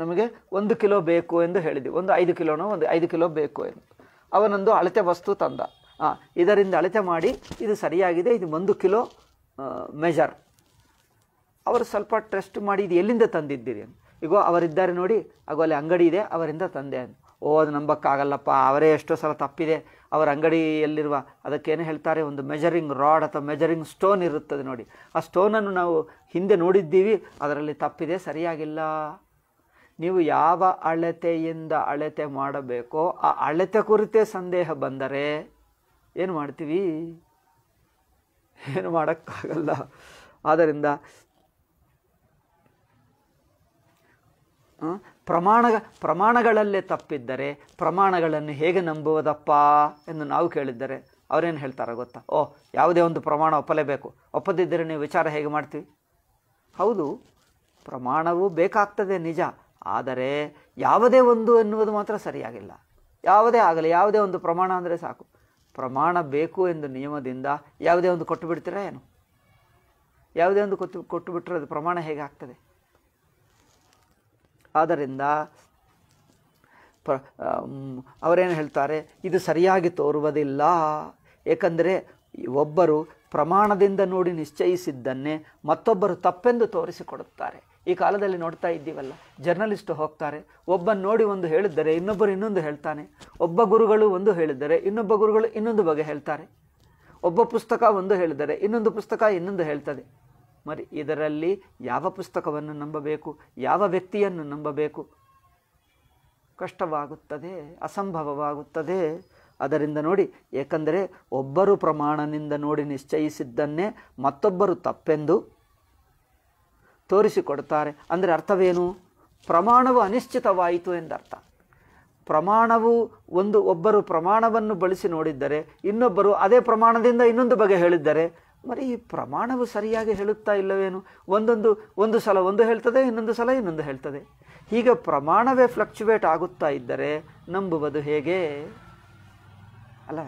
ನಮಗೆ ಒಂದು ಕಿಲೋ ಬೇಕು ಎಂದು ಹೇಳಿದ್ವಿ ಒಂದು ಐದು ಕಿಲೋನೋ ಒಂದು ಐದು ಕಿಲೋ ಬೇಕು ಎಂದು ಅವನೊಂದು ಅಳತೆ ವಸ್ತು ತಂದ ಹಾಂ ಇದರಿಂದ ಅಳತೆ ಮಾಡಿ ಇದು ಸರಿಯಾಗಿದೆ ಇದು ಒಂದು ಕಿಲೋ ಮೆಜರ್ ಅವರು ಸ್ವಲ್ಪ ಟ್ರೆಸ್ಟ್ ಮಾಡಿ ಇದು ಎಲ್ಲಿಂದ ತಂದಿದ್ದೀರಿ ಅಂತ ಈಗೋ ಅವರಿದ್ದಾರೆ ನೋಡಿ ಆಗೋ ಅಲ್ಲಿ ಅಂಗಡಿ ಇದೆ ಅವರಿಂದ ತಂದೆ ಓ ಅದು ನಂಬಕ್ಕಾಗಲ್ಲಪ್ಪ ಅವರೇ ಎಷ್ಟೋ ಸಲ ತಪ್ಪಿದೆ ಅವರ ಅಂಗಡಿಯಲ್ಲಿರುವ ಅದಕ್ಕೇನು ಹೇಳ್ತಾರೆ ಒಂದು ಮೆಜರಿಂಗ್ ರಾಡ್ ಅಥವಾ ಮೆಜರಿಂಗ್ ಸ್ಟೋನ್ ಇರುತ್ತದೆ ನೋಡಿ ಆ ಸ್ಟೋನನ್ನು ನಾವು ಹಿಂದೆ ನೋಡಿದ್ದೀವಿ ಅದರಲ್ಲಿ ತಪ್ಪಿದೆ ಸರಿಯಾಗಿಲ್ಲ ನೀವು ಯಾವ ಅಳತೆಯಿಂದ ಅಳತೆ ಮಾಡಬೇಕೋ ಆ ಅಳತೆ ಕುರಿತೇ ಸಂದೇಹ ಬಂದರೆ ಏನು ಮಾಡ್ತೀವಿ ಏನು ಮಾಡೋಕ್ಕಾಗಲ್ಲ ಆದ್ದರಿಂದ ಪ್ರಮಾಣ ಪ್ರಮಾಣಗಳಲ್ಲೇ ತಪ್ಪಿದ್ದರೆ ಪ್ರಮಾಣಗಳನ್ನು ಹೇಗೆ ನಂಬುವುದಪ್ಪ ಎಂದು ನಾವು ಕೇಳಿದ್ದರೆ ಅವರೇನು ಹೇಳ್ತಾರೆ ಗೊತ್ತಾ ಓ ಯಾವುದೇ ಒಂದು ಪ್ರಮಾಣ ಒಪ್ಪಲೇಬೇಕು ಒಪ್ಪದಿದ್ದರೆ ನೀವು ವಿಚಾರ ಹೇಗೆ ಮಾಡ್ತೀವಿ ಹೌದು ಪ್ರಮಾಣವು ಬೇಕಾಗ್ತದೆ ನಿಜ ಆದರೆ ಯಾವುದೇ ಒಂದು ಎನ್ನುವುದು ಮಾತ್ರ ಸರಿಯಾಗಿಲ್ಲ ಯಾವುದೇ ಆಗಲಿ ಯಾವುದೇ ಒಂದು ಪ್ರಮಾಣ ಅಂದರೆ ಸಾಕು ಪ್ರಮಾಣ ಬೇಕು ಎಂದು ನಿಯಮದಿಂದ ಯಾವುದೇ ಒಂದು ಕೊಟ್ಟು ಬಿಡ್ತೀರಾ ಏನು ಯಾವುದೇ ಒಂದು ಕೊಟ್ಟು ಕೊಟ್ಟು ಬಿಟ್ಟರೆ ಅದು ಪ್ರಮಾಣ ಹೇಗೆ ಆಗ್ತದೆ ಆದ್ದರಿಂದ ಪ್ರ ಅವರೇನು ಹೇಳ್ತಾರೆ ಇದು ಸರಿಯಾಗಿ ತೋರುವುದಿಲ್ಲ ಏಕೆಂದರೆ ಒಬ್ಬರು ಪ್ರಮಾಣದಿಂದ ನೋಡಿ ನಿಶ್ಚಯಿಸಿದ್ದನ್ನೇ ಮತ್ತೊಬ್ಬರು ತಪ್ಪೆಂದು ತೋರಿಸಿಕೊಡುತ್ತಾರೆ ಈ ಕಾಲದಲ್ಲಿ ನೋಡ್ತಾ ಇದ್ದೀವಲ್ಲ ಜರ್ನಲಿಸ್ಟ್ ಹೋಗ್ತಾರೆ ಒಬ್ಬ ನೋಡಿ ಒಂದು ಹೇಳಿದ್ದರೆ ಇನ್ನೊಬ್ಬರು ಇನ್ನೊಂದು ಹೇಳ್ತಾನೆ ಒಬ್ಬ ಗುರುಗಳು ಒಂದು ಹೇಳಿದರೆ ಇನ್ನೊಬ್ಬ ಗುರುಗಳು ಇನ್ನೊಂದು ಬಗೆ ಹೇಳ್ತಾರೆ ಒಬ್ಬ ಪುಸ್ತಕ ಒಂದು ಹೇಳಿದರೆ ಇನ್ನೊಂದು ಪುಸ್ತಕ ಇನ್ನೊಂದು ಹೇಳ್ತದೆ ಮರಿ ಇದರಲ್ಲಿ ಯಾವ ಪುಸ್ತಕವನ್ನು ನಂಬಬೇಕು ಯಾವ ವ್ಯಕ್ತಿಯನ್ನು ನಂಬಬೇಕು ಕಷ್ಟವಾಗುತ್ತದೆ ಅಸಂಭವವಾಗುತ್ತದೆ ಅದರಿಂದ ನೋಡಿ ಏಕೆಂದರೆ ಒಬ್ಬರು ಪ್ರಮಾಣದಿಂದ ನೋಡಿ ನಿಶ್ಚಯಿಸಿದ್ದನ್ನೇ ಮತ್ತೊಬ್ಬರು ತಪ್ಪೆಂದು ತೋರಿಸಿಕೊಡುತ್ತಾರೆ ಅಂದರೆ ಅರ್ಥವೇನು ಪ್ರಮಾಣವು ಅನಿಶ್ಚಿತವಾಯಿತು ಎಂದರ್ಥ ಪ್ರಮಾಣವು ಒಂದು ಒಬ್ಬರು ಪ್ರಮಾಣವನ್ನು ಬಳಸಿ ನೋಡಿದ್ದರೆ ಇನ್ನೊಬ್ಬರು ಅದೇ ಪ್ರಮಾಣದಿಂದ ಇನ್ನೊಂದು ಬಗೆ ಹೇಳಿದ್ದರೆ ಮರಿ ಈ ಪ್ರಮಾಣವು ಸರಿಯಾಗಿ ಹೇಳುತ್ತಾ ಇಲ್ಲವೇನು ಒಂದೊಂದು ಒಂದು ಸಲ ಒಂದು ಹೇಳ್ತದೆ ಇನ್ನೊಂದು ಸಲ ಇನ್ನೊಂದು ಹೇಳ್ತದೆ ಹೀಗೆ ಪ್ರಮಾಣವೇ ಫ್ಲಕ್ಚುವೇಟ್ ಆಗುತ್ತಾ ಇದ್ದರೆ ನಂಬುವುದು ಹೇಗೆ ಅಲ್ಲ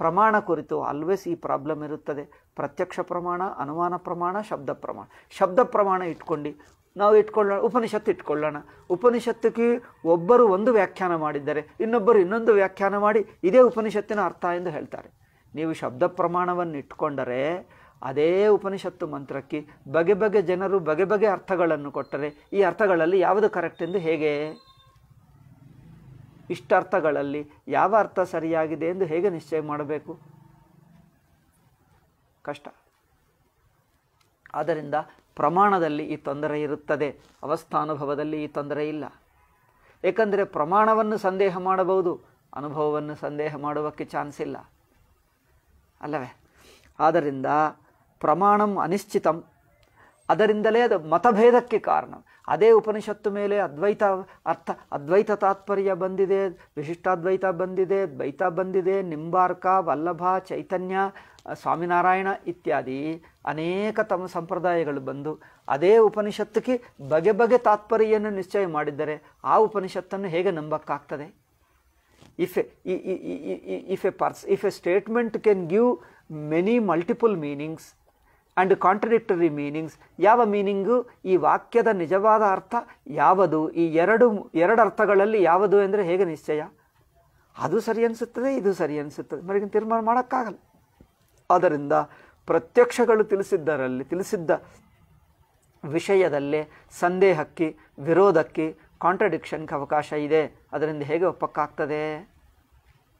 ಪ್ರಮಾಣ ಕುರಿತು ಆಲ್ವೇಸ್ ಈ ಪ್ರಾಬ್ಲಮ್ ಇರುತ್ತದೆ ಪ್ರತ್ಯಕ್ಷ ಪ್ರಮಾಣ ಅನುಮಾನ ಪ್ರಮಾಣ ಶಬ್ದ ಪ್ರಮಾಣ ಶಬ್ದ ಪ್ರಮಾಣ ಇಟ್ಕೊಂಡು ನಾವು ಇಟ್ಕೊಳ್ಳೋಣ ಉಪನಿಷತ್ತು ಇಟ್ಕೊಳ್ಳೋಣ ಉಪನಿಷತ್ತಿಗೆ ಒಬ್ಬರು ಒಂದು ವ್ಯಾಖ್ಯಾನ ಮಾಡಿದ್ದಾರೆ ಇನ್ನೊಬ್ಬರು ಇನ್ನೊಂದು ವ್ಯಾಖ್ಯಾನ ಮಾಡಿ ಇದೇ ಉಪನಿಷತ್ತಿನ ಅರ್ಥ ಎಂದು ಹೇಳ್ತಾರೆ ನೀವು ಶಬ್ದ ಪ್ರಮಾಣವನ್ನು ಇಟ್ಕೊಂಡರೆ ಅದೇ ಉಪನಿಷತ್ತು ಮಂತ್ರಕ್ಕೆ ಬಗೆ ಬಗೆ ಜನರು ಬಗೆ ಬಗೆ ಅರ್ಥಗಳನ್ನು ಕೊಟ್ಟರೆ ಈ ಅರ್ಥಗಳಲ್ಲಿ ಯಾವುದು ಕರೆಕ್ಟ್ ಎಂದು ಹೇಗೆ ಇಷ್ಟರ್ಥಗಳಲ್ಲಿ ಯಾವ ಅರ್ಥ ಸರಿಯಾಗಿದೆ ಎಂದು ಹೇಗೆ ನಿಶ್ಚಯ ಮಾಡಬೇಕು ಕಷ್ಟ ಆದ್ದರಿಂದ ಪ್ರಮಾಣದಲ್ಲಿ ಈ ತೊಂದರೆ ಇರುತ್ತದೆ ಅವಸ್ಥಾನುಭವದಲ್ಲಿ ಈ ತೊಂದರೆ ಇಲ್ಲ ಏಕೆಂದರೆ ಪ್ರಮಾಣವನ್ನು ಸಂದೇಹ ಮಾಡಬಹುದು ಅನುಭವವನ್ನು ಸಂದೇಹ ಮಾಡುವಕ್ಕೆ ಚಾನ್ಸ್ ಇಲ್ಲ ಅಲ್ಲವೇ ಆದ್ದರಿಂದ ಪ್ರಮಾಣಂ ಅನಿಶ್ಚಿತಂ ಅದರಿಂದಲೇ ಅದು ಮತಭೇದಕ್ಕೆ ಕಾರಣ ಅದೇ ಉಪನಿಷತ್ತು ಮೇಲೆ ಅದ್ವೈತ ಅರ್ಥ ಅದ್ವೈತ ತಾತ್ಪರ್ಯ ಬಂದಿದೆ ವಿಶಿಷ್ಟಾದ್ವೈತ ಬಂದಿದೆ ದ್ವೈತ ಬಂದಿದೆ ನಿಂಬಾರ್ಕ ವಲ್ಲಭ ಚೈತನ್ಯ ಸ್ವಾಮಿನಾರಾಯಣ ಇತ್ಯಾದಿ ಅನೇಕ ತಮ್ಮ ಸಂಪ್ರದಾಯಗಳು ಬಂದು ಅದೇ ಉಪನಿಷತ್ತಿಗೆ ಬಗೆ ಬಗೆ ತಾತ್ಪರ್ಯನ್ನು ನಿಶ್ಚಯ ಮಾಡಿದ್ದರೆ ಆ ಉಪನಿಷತ್ತನ್ನು ಹೇಗೆ ನಂಬಕ್ಕಾಗ್ತದೆ if a, if a pers if a statement can give many multiple meanings and contradictory meanings ಯಾವ ಮೀನಿಂಗು ಈ ವಾಕ್ಯದ ನಿಜವಾದ ಅರ್ಥ ಯಾವುದು ಈ ಎರಡು ಎರಡು ಅರ್ಥಗಳಲ್ಲಿ ಯಾವುದು ಅಂದರೆ ಹೇಗೆ ನಿಶ್ಚಯ ಅದು ಸರಿ ಅನಿಸುತ್ತದೆ ಇದು ಸರಿ ಅನಿಸುತ್ತದೆ ಮರಿಗೆ ತೀರ್ಮಾನ ಮಾಡೋಕ್ಕಾಗಲ್ಲ ಆದ್ದರಿಂದ ಪ್ರತ್ಯಕ್ಷಗಳು ತಿಳಿಸಿದ್ದರಲ್ಲಿ ತಿಳಿಸಿದ್ದ ವಿಷಯದಲ್ಲೇ ಸಂದೇಹಕ್ಕೆ ವಿರೋಧಕ್ಕೆ ಕಾಂಟ್ರಡಿಕ್ಷನ್ಗೆ ಅವಕಾಶ ಇದೆ ಅದರಿಂದ ಹೇಗೆ ಒಪ್ಪಕ್ಕಾಗ್ತದೆ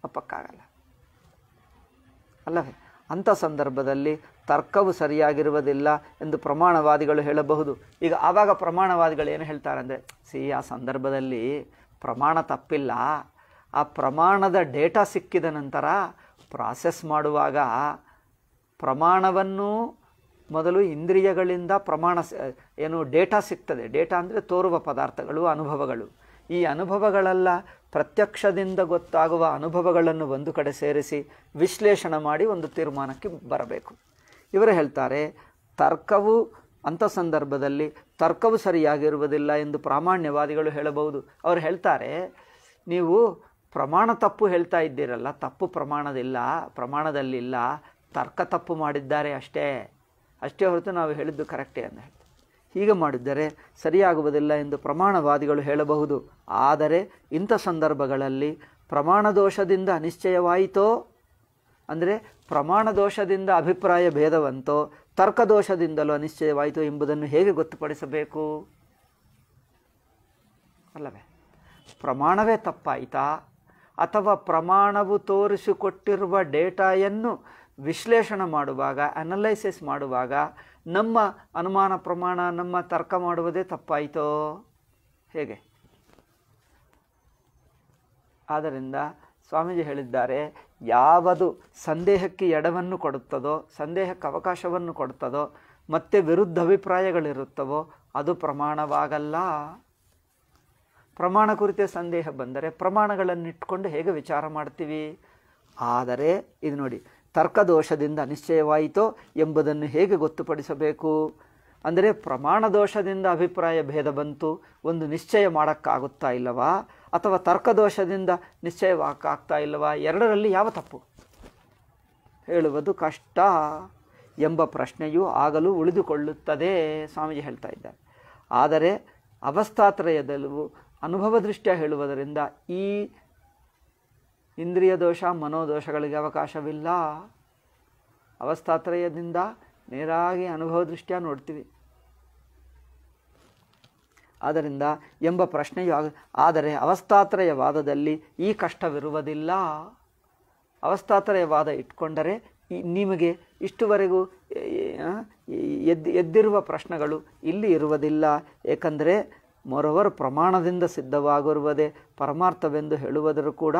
ಒಪ್ಪಕ್ಕಾಗಲ್ಲ ಅಲ್ಲವೇ ಅಂಥ ಸಂದರ್ಭದಲ್ಲಿ ತರ್ಕವು ಸರಿಯಾಗಿರುವುದಿಲ್ಲ ಎಂದು ಪ್ರಮಾಣವಾದಿಗಳು ಹೇಳಬಹುದು ಈಗ ಆವಾಗ ಪ್ರಮಾಣವಾದಿಗಳು ಏನು ಹೇಳ್ತಾರೆ ಅಂದರೆ ಸಿ ಆ ಸಂದರ್ಭದಲ್ಲಿ ಪ್ರಮಾಣ ತಪ್ಪಿಲ್ಲ ಆ ಪ್ರಮಾಣದ ಡೇಟಾ ಸಿಕ್ಕಿದ ನಂತರ ಪ್ರಾಸೆಸ್ ಮಾಡುವಾಗ ಪ್ರಮಾಣವನ್ನು ಮೊದಲು ಇಂದ್ರಿಯಗಳಿಂದ ಪ್ರಮಾಣ ಏನು ಡೇಟಾ ಸಿಗ್ತದೆ ಡೇಟಾ ಅಂದರೆ ತೋರುವ ಪದಾರ್ಥಗಳು ಅನುಭವಗಳು ಈ ಅನುಭವಗಳೆಲ್ಲ ಪ್ರತ್ಯಕ್ಷದಿಂದ ಗೊತ್ತಾಗುವ ಅನುಭವಗಳನ್ನು ಒಂದು ಕಡೆ ಸೇರಿಸಿ ವಿಶ್ಲೇಷಣೆ ಮಾಡಿ ಒಂದು ತೀರ್ಮಾನಕ್ಕೆ ಬರಬೇಕು ಇವರು ಹೇಳ್ತಾರೆ ತರ್ಕವು ಅಂಥ ಸಂದರ್ಭದಲ್ಲಿ ತರ್ಕವು ಸರಿಯಾಗಿರುವುದಿಲ್ಲ ಎಂದು ಪ್ರಾಮಾಣ್ಯವಾದಿಗಳು ಹೇಳಬಹುದು ಅವರು ಹೇಳ್ತಾರೆ ನೀವು ಪ್ರಮಾಣ ತಪ್ಪು ಹೇಳ್ತಾ ಇದ್ದೀರಲ್ಲ ತಪ್ಪು ಪ್ರಮಾಣದಿಲ್ಲ ಪ್ರಮಾಣದಲ್ಲಿಲ್ಲ ತರ್ಕ ತಪ್ಪು ಮಾಡಿದ್ದಾರೆ ಅಷ್ಟೇ ಅಷ್ಟೇ ಹೊರತು ನಾವು ಹೇಳಿದ್ದು ಕರೆಕ್ಟೇ ಅಂತ ಹೇಳ್ತೇವೆ ಹೀಗೆ ಮಾಡಿದ್ದರೆ ಸರಿಯಾಗುವುದಿಲ್ಲ ಎಂದು ಪ್ರಮಾಣವಾದಿಗಳು ಹೇಳಬಹುದು ಆದರೆ ಇಂಥ ಸಂದರ್ಭಗಳಲ್ಲಿ ಪ್ರಮಾಣ ದೋಷದಿಂದ ಅನಿಶ್ಚಯವಾಯಿತೋ ಅಂದರೆ ಪ್ರಮಾಣ ದೋಷದಿಂದ ಅಭಿಪ್ರಾಯ ಭೇದವಂತೋ ತರ್ಕದೋಷದಿಂದಲೋ ಅನಿಶ್ಚಯವಾಯಿತು ಎಂಬುದನ್ನು ಹೇಗೆ ಗೊತ್ತುಪಡಿಸಬೇಕು ಅಲ್ಲವೇ ಪ್ರಮಾಣವೇ ತಪ್ಪಾಯಿತಾ ಅಥವಾ ಪ್ರಮಾಣವು ತೋರಿಸಿಕೊಟ್ಟಿರುವ ಡೇಟಾಯನ್ನು ವಿಶ್ಲೇಷಣೆ ಮಾಡುವಾಗ ಅನಲೈಸಿಸ್ ಮಾಡುವಾಗ ನಮ್ಮ ಅನುಮಾನ ಪ್ರಮಾಣ ನಮ್ಮ ತರ್ಕ ಮಾಡುವುದೇ ತಪ್ಪಾಯಿತೋ ಹೇಗೆ ಆದ್ದರಿಂದ ಸ್ವಾಮೀಜಿ ಹೇಳಿದ್ದಾರೆ ಯಾವುದು ಸಂದೇಹಕ್ಕೆ ಎಡವನ್ನು ಕೊಡುತ್ತದೋ ಸಂದೇಹಕ್ಕೆ ಅವಕಾಶವನ್ನು ಕೊಡುತ್ತದೋ ಮತ್ತೆ ವಿರುದ್ಧ ಅಭಿಪ್ರಾಯಗಳಿರುತ್ತವೋ ಅದು ಪ್ರಮಾಣವಾಗಲ್ಲ ಪ್ರಮಾಣ ಕುರಿತ ಸಂದೇಹ ಬಂದರೆ ಪ್ರಮಾಣಗಳನ್ನಿಟ್ಕೊಂಡು ಹೇಗೆ ವಿಚಾರ ಮಾಡ್ತೀವಿ ಆದರೆ ಇದು ನೋಡಿ ತರ್ಕದೋಷದಿಂದ ನಿಶ್ಚಯವಾಯಿತೋ ಎಂಬುದನ್ನು ಹೇಗೆ ಗೊತ್ತುಪಡಿಸಬೇಕು ಅಂದರೆ ಪ್ರಮಾಣ ದೋಷದಿಂದ ಅಭಿಪ್ರಾಯ ಭೇದ ಬಂತು ಒಂದು ನಿಶ್ಚಯ ಮಾಡೋಕ್ಕಾಗುತ್ತಾ ಇಲ್ಲವಾ ಅಥವಾ ತರ್ಕದೋಷದಿಂದ ನಿಶ್ಚಯವಾಗ್ತಾ ಇಲ್ಲವಾ ಎರಡರಲ್ಲಿ ಯಾವ ತಪ್ಪು ಹೇಳುವುದು ಕಷ್ಟ ಎಂಬ ಪ್ರಶ್ನೆಯು ಆಗಲೂ ಉಳಿದುಕೊಳ್ಳುತ್ತದೆ ಸ್ವಾಮೀಜಿ ಹೇಳ್ತಾ ಇದ್ದಾರೆ ಆದರೆ ಅವಸ್ಥಾತ್ರಯದಲ್ಲೂ ಅನುಭವ ದೃಷ್ಟಿಯ ಹೇಳುವುದರಿಂದ ಈ ಇಂದ್ರಿಯ ದೋಷ ಮನೋದೋಷಗಳಿಗೆ ಅವಕಾಶವಿಲ್ಲ ಅವಸ್ಥಾತ್ರಯದಿಂದ ನೇರಾಗಿ ಅನುಭವ ದೃಷ್ಟ್ಯ ನೋಡ್ತೀವಿ ಆದ್ದರಿಂದ ಎಂಬ ಪ್ರಶ್ನೆಯು ಆದರೆ ಅವಸ್ಥಾತ್ರಯವಾದದಲ್ಲಿ ಈ ಕಷ್ಟವಿರುವುದಿಲ್ಲ ಅವಸ್ಥಾತ್ರಯವಾದ ಇಟ್ಕೊಂಡರೆ ನಿಮಗೆ ಇಷ್ಟುವರೆಗೂ ಎದ್ದು ಎದ್ದಿರುವ ಪ್ರಶ್ನೆಗಳು ಇಲ್ಲಿ ಇರುವುದಿಲ್ಲ ಏಕೆಂದರೆ ಮೊರವರು ಪ್ರಮಾಣದಿಂದ ಸಿದ್ಧವಾಗಿರುವುದೇ ಪರಮಾರ್ಥವೆಂದು ಹೇಳುವುದರೂ ಕೂಡ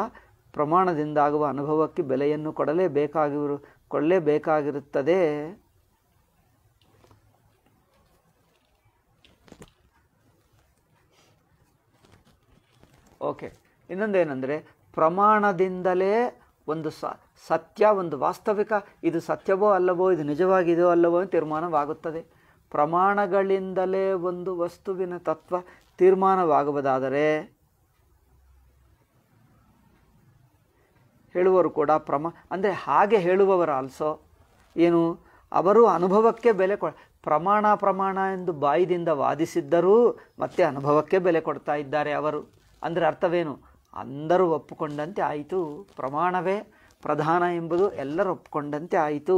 ಪ್ರಮಾಣದಿಂದಾಗುವ ಅನುಭವಕ್ಕೆ ಬೆಲೆಯನ್ನು ಕೊಡಲೇಬೇಕಾಗಿರು ಕೊಡಲೇಬೇಕಾಗಿರುತ್ತದೆ ಓಕೆ ಇನ್ನೊಂದೇನೆಂದರೆ ಪ್ರಮಾಣದಿಂದಲೇ ಒಂದು ಸ ಸತ್ಯ ಒಂದು ವಾಸ್ತವಿಕ ಇದು ಸತ್ಯವೋ ಅಲ್ಲವೋ ಇದು ನಿಜವಾಗಿದೆಯೋ ಅಲ್ಲವೋ ತೀರ್ಮಾನವಾಗುತ್ತದೆ ಪ್ರಮಾಣಗಳಿಂದಲೇ ಒಂದು ವಸ್ತುವಿನ ತತ್ವ ತೀರ್ಮಾನವಾಗುವುದಾದರೆ ಹೇಳುವರು ಕೂಡ ಪ್ರಮ ಅಂದರೆ ಹಾಗೆ ಹೇಳುವವರು ಆಲ್ಸೋ ಏನು ಅವರು ಅನುಭವಕ್ಕೆ ಬೆಲೆ ಕೊ ಪ್ರಮಾಣ ಪ್ರಮಾಣ ಎಂದು ಬಾಯಿದಿಂದ ವಾದಿಸಿದ್ದರೂ ಮತ್ತೆ ಅನುಭವಕ್ಕೆ ಬೆಲೆ ಕೊಡ್ತಾ ಇದ್ದಾರೆ ಅವರು ಅಂದರೆ ಅರ್ಥವೇನು ಅಂದರೂ ಒಪ್ಪಿಕೊಂಡಂತೆ ಆಯಿತು ಪ್ರಮಾಣವೇ ಪ್ರಧಾನ ಎಂಬುದು ಎಲ್ಲರೂ ಒಪ್ಪಿಕೊಂಡಂತೆ ಆಯಿತು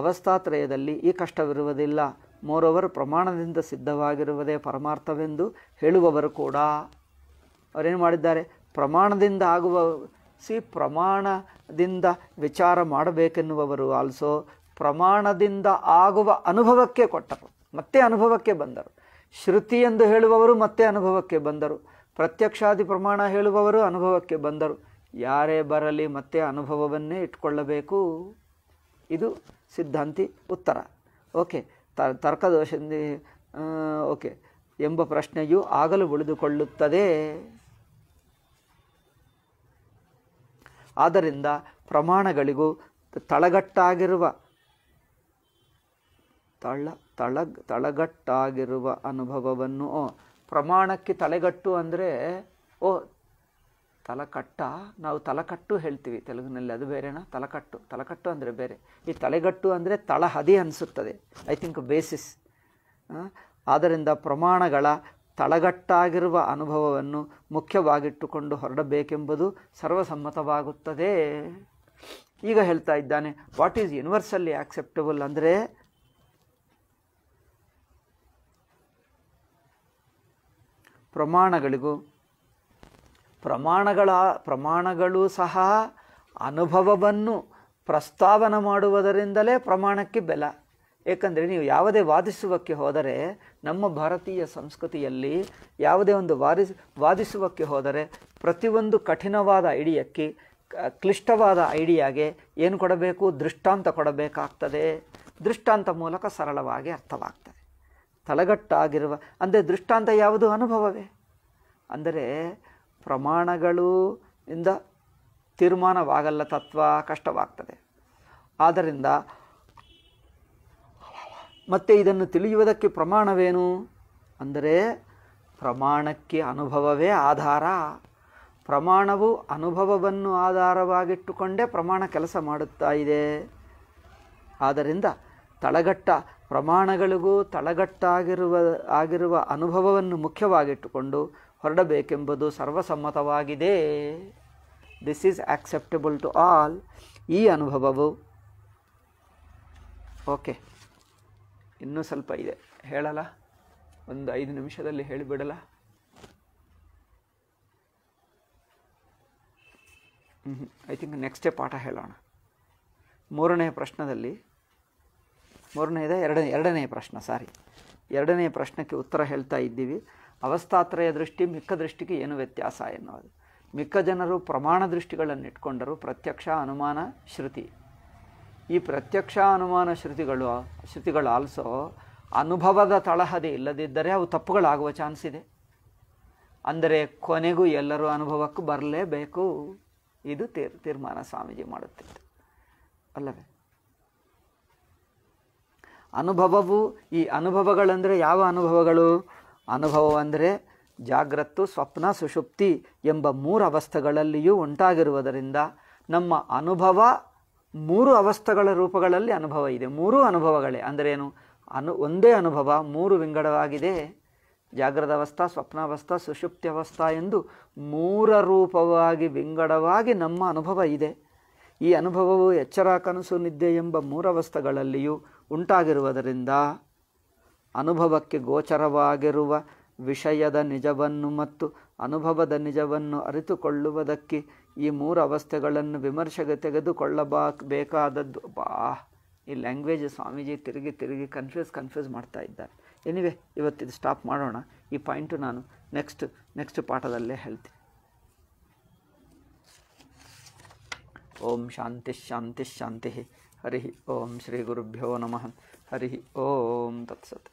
ಅವಸ್ಥಾತ್ರಯದಲ್ಲಿ ಈ ಕಷ್ಟವಿರುವುದಿಲ್ಲ ಮೋರವರು ಪ್ರಮಾಣದಿಂದ ಸಿದ್ಧವಾಗಿರುವುದೇ ಪರಮಾರ್ಥವೆಂದು ಹೇಳುವವರು ಕೂಡ ಅವರೇನು ಮಾಡಿದ್ದಾರೆ ಪ್ರಮಾಣದಿಂದ ಆಗುವ ಸಿ ಪ್ರಮಾಣದಿಂದ ವಿಚಾರ ಮಾಡಬೇಕೆನ್ನುವರು ಆಲ್ಸೋ ಪ್ರಮಾಣದಿಂದ ಆಗುವ ಅನುಭವಕ್ಕೆ ಕೊಟ್ಟರು ಮತ್ತೆ ಅನುಭವಕ್ಕೆ ಬಂದರು ಶ್ರುತಿ ಎಂದು ಹೇಳುವವರು ಮತ್ತೆ ಅನುಭವಕ್ಕೆ ಬಂದರು ಪ್ರತ್ಯಕ್ಷಾದಿ ಪ್ರಮಾಣ ಹೇಳುವವರು ಅನುಭವಕ್ಕೆ ಬಂದರು ಯಾರೇ ಬರಲಿ ಮತ್ತೆ ಅನುಭವವನ್ನೇ ಇಟ್ಕೊಳ್ಳಬೇಕು ಇದು ಸಿದ್ಧಾಂತಿ ಉತ್ತರ ಓಕೆ ತ ತರ್ಕದೋಷ ಓಕೆ ಎಂಬ ಪ್ರಶ್ನೆಯು ಆಗಲು ಉಳಿದುಕೊಳ್ಳುತ್ತದೆ ಆದ್ದರಿಂದ ಪ್ರಮಾಣಗಳಿಗೂ ತಳಗಟ್ಟಾಗಿರುವ ತಳ ತಳ ತಳಗಟ್ಟಾಗಿರುವ ಅನುಭವವನ್ನು ಪ್ರಮಾಣಕ್ಕೆ ತಲೆಗಟ್ಟು ಅಂದರೆ ಓ ತಲಕಟ್ಟ ನಾವು ತಲಕಟ್ಟು ಹೇಳ್ತೀವಿ ತೆಲುಗಿನಲ್ಲಿ ಅದು ಬೇರೆನಾ ತಲಕಟ್ಟು ತಲಕಟ್ಟು ಅಂದರೆ ಬೇರೆ ಈ ತಲೆಗಟ್ಟು ಅಂದರೆ ತಳಹದಿ ಅನಿಸುತ್ತದೆ ಐ ಥಿಂಕ್ ಬೇಸಿಸ್ ಆದ್ದರಿಂದ ಪ್ರಮಾಣಗಳ ತಳಗಟ್ಟಾಗಿರುವ ಅನುಭವವನ್ನು ಮುಖ್ಯವಾಗಿಟ್ಟುಕೊಂಡು ಹೊರಡಬೇಕೆಂಬುದು ಸರ್ವಸಮ್ಮತವಾಗುತ್ತದೆ ಈಗ ಹೇಳ್ತಾ ಇದ್ದಾನೆ ವಾಟ್ ಈಸ್ ಯೂನಿವರ್ಸಲ್ಲಿ ಆಕ್ಸೆಪ್ಟಬಲ್ ಅಂದರೆ ಪ್ರಮಾಣಗಳಿಗೂ ಪ್ರಮಾಣಗಳ ಪ್ರಮಾಣಗಳು ಸಹ ಅನುಭವವನ್ನು ಪ್ರಸ್ತಾವನ ಮಾಡುವುದರಿಂದಲೇ ಪ್ರಮಾಣಕ್ಕೆ ಬೆಲ ಏಕೆಂದರೆ ನೀವು ಯಾವುದೇ ವಾದಿಸುವಕ್ಕೆ ಹೋದರೆ ನಮ್ಮ ಭಾರತೀಯ ಸಂಸ್ಕೃತಿಯಲ್ಲಿ ಯಾವುದೇ ಒಂದು ವಾದಿಸ್ ವಾದಿಸುವಕ್ಕೆ ಹೋದರೆ ಪ್ರತಿಯೊಂದು ಕಠಿಣವಾದ ಐಡಿಯಕ್ಕೆ ಕ್ಲಿಷ್ಟವಾದ ಐಡಿಯಾಗೆ ಏನು ಕೊಡಬೇಕು ದೃಷ್ಟಾಂತ ಕೊಡಬೇಕಾಗ್ತದೆ ದೃಷ್ಟಾಂತ ಮೂಲಕ ಸರಳವಾಗಿ ಅರ್ಥವಾಗ್ತದೆ ತಲೆಗಟ್ಟಾಗಿರುವ ಅಂದರೆ ದೃಷ್ಟಾಂತ ಯಾವುದು ಅನುಭವವೇ ಅಂದರೆ ಪ್ರಮಾಣಗಳು ಇಂದ ತೀರ್ಮಾನವಾಗಲ್ಲ ತತ್ವ ಕಷ್ಟವಾಗ್ತದೆ ಆದ್ದರಿಂದ ಮತ್ತು ಇದನ್ನು ತಿಳಿಯುವುದಕ್ಕೆ ಪ್ರಮಾಣವೇನು ಅಂದರೆ ಪ್ರಮಾಣಕ್ಕೆ ಅನುಭವವೇ ಆಧಾರ ಪ್ರಮಾಣವು ಅನುಭವವನ್ನು ಆಧಾರವಾಗಿಟ್ಟುಕೊಂಡೇ ಪ್ರಮಾಣ ಕೆಲಸ ಮಾಡುತ್ತಾ ಇದೆ ಆದ್ದರಿಂದ ತಳಗಟ್ಟ ಪ್ರಮಾಣಗಳಿಗೂ ತಳಗಟ್ಟಾಗಿರುವ ಆಗಿರುವ ಅನುಭವವನ್ನು ಮುಖ್ಯವಾಗಿಟ್ಟುಕೊಂಡು ಹೊರಡಬೇಕೆಂಬುದು ಸರ್ವಸಮ್ಮತವಾಗಿದೆ this is acceptable to all ಈ ಅನುಭವವು ಓಕೆ ಇನ್ನೂ ಸ್ವಲ್ಪ ಇದೆ ಹೇಳಲ್ಲ ಒಂದು ಐದು ನಿಮಿಷದಲ್ಲಿ ಹೇಳಿಬಿಡಲ್ಲ ಐ ಥಿಂಕ್ ನೆಕ್ಸ್ಟೇ ಪಾಠ ಹೇಳೋಣ ಮೂರನೇ ಪ್ರಶ್ನದಲ್ಲಿ ಮೂರನೇದ ಎರಡನೇ ಎರಡನೇ ಪ್ರಶ್ನೆ ಸಾರಿ ಎರಡನೇ ಪ್ರಶ್ನಕ್ಕೆ ಉತ್ತರ ಹೇಳ್ತಾ ಇದ್ದೀವಿ ಅವಸ್ಥಾತ್ರಯ ದೃಷ್ಟಿ ಮಿಕ್ಕ ದೃಷ್ಟಿಗೆ ಏನು ವ್ಯತ್ಯಾಸ ಎನ್ನುವುದು ಮಿಕ್ಕ ಜನರು ಪ್ರಮಾಣ ದೃಷ್ಟಿಗಳನ್ನು ಇಟ್ಕೊಂಡರು ಪ್ರತ್ಯಕ್ಷ ಅನುಮಾನ ಶ್ರುತಿ ಈ ಪ್ರತ್ಯಕ್ಷ ಅನುಮಾನ ಶ್ರುತಿಗಳು ಶ್ರುತಿಗಳು ಆಲ್ಸೋ ಅನುಭವದ ತಳಹದಿ ಇಲ್ಲದಿದ್ದರೆ ಅವು ತಪ್ಪುಗಳಾಗುವ ಚಾನ್ಸ್ ಇದೆ ಅಂದರೆ ಕೊನೆಗೂ ಎಲ್ಲರೂ ಅನುಭವಕ್ಕೂ ಬರಲೇಬೇಕು ಇದು ತೀರ್ ತೀರ್ಮಾನ ಸ್ವಾಮೀಜಿ ಮಾಡುತ್ತಿತ್ತು ಅಲ್ಲವೇ ಅನುಭವವು ಈ ಅನುಭವಗಳಂದರೆ ಯಾವ ಅನುಭವಗಳು ಅಂದರೆ ಜಾಗ್ರತ್ತು ಸ್ವಪ್ನ ಸುಷುಪ್ತಿ ಎಂಬ ಮೂರು ಅವಸ್ಥೆಗಳಲ್ಲಿಯೂ ಉಂಟಾಗಿರುವುದರಿಂದ ನಮ್ಮ ಅನುಭವ ಮೂರು ಅವಸ್ಥೆಗಳ ರೂಪಗಳಲ್ಲಿ ಅನುಭವ ಇದೆ ಮೂರೂ ಅನುಭವಗಳೇ ಏನು ಅನು ಒಂದೇ ಅನುಭವ ಮೂರು ವಿಂಗಡವಾಗಿದೆ ಜಾಗ್ರದ ಅವಸ್ಥಾ ಸ್ವಪ್ನಾವಸ್ಥಾ ಸುಷುಪ್ತಿ ಅವಸ್ಥಾ ಎಂದು ಮೂರ ರೂಪವಾಗಿ ವಿಂಗಡವಾಗಿ ನಮ್ಮ ಅನುಭವ ಇದೆ ಈ ಅನುಭವವು ಎಚ್ಚರ ಕನಸು ನಿದ್ದೆ ಎಂಬ ಮೂರವಸ್ಥೆಗಳಲ್ಲಿಯೂ ಉಂಟಾಗಿರುವುದರಿಂದ ಅನುಭವಕ್ಕೆ ಗೋಚರವಾಗಿರುವ ವಿಷಯದ ನಿಜವನ್ನು ಮತ್ತು ಅನುಭವದ ನಿಜವನ್ನು ಅರಿತುಕೊಳ್ಳುವುದಕ್ಕೆ ಈ ಮೂರು ಅವಸ್ಥೆಗಳನ್ನು ವಿಮರ್ಶೆಗೆ ತೆಗೆದುಕೊಳ್ಳಬಾ ಬೇಕಾದದ್ದು ಬಾ ಈ ಲ್ಯಾಂಗ್ವೇಜ್ ಸ್ವಾಮೀಜಿ ತಿರುಗಿ ತಿರುಗಿ ಕನ್ಫ್ಯೂಸ್ ಕನ್ಫ್ಯೂಸ್ ಮಾಡ್ತಾ ಇದ್ದಾರೆ ಎನಿವೆ ಇವತ್ತಿದು ಸ್ಟಾಪ್ ಮಾಡೋಣ ಈ ಪಾಯಿಂಟು ನಾನು ನೆಕ್ಸ್ಟ್ ನೆಕ್ಸ್ಟ್ ಪಾಠದಲ್ಲೇ ಹೇಳ್ತೀನಿ ಓಂ ಶಾಂತಿ ಶಾಂತಿ ಶಾಂತಿ ಹರಿ ಓಂ ಶ್ರೀ ಗುರುಭ್ಯೋ ನಮಃ ಹರಿ ಓಂ ತತ್ಸತ್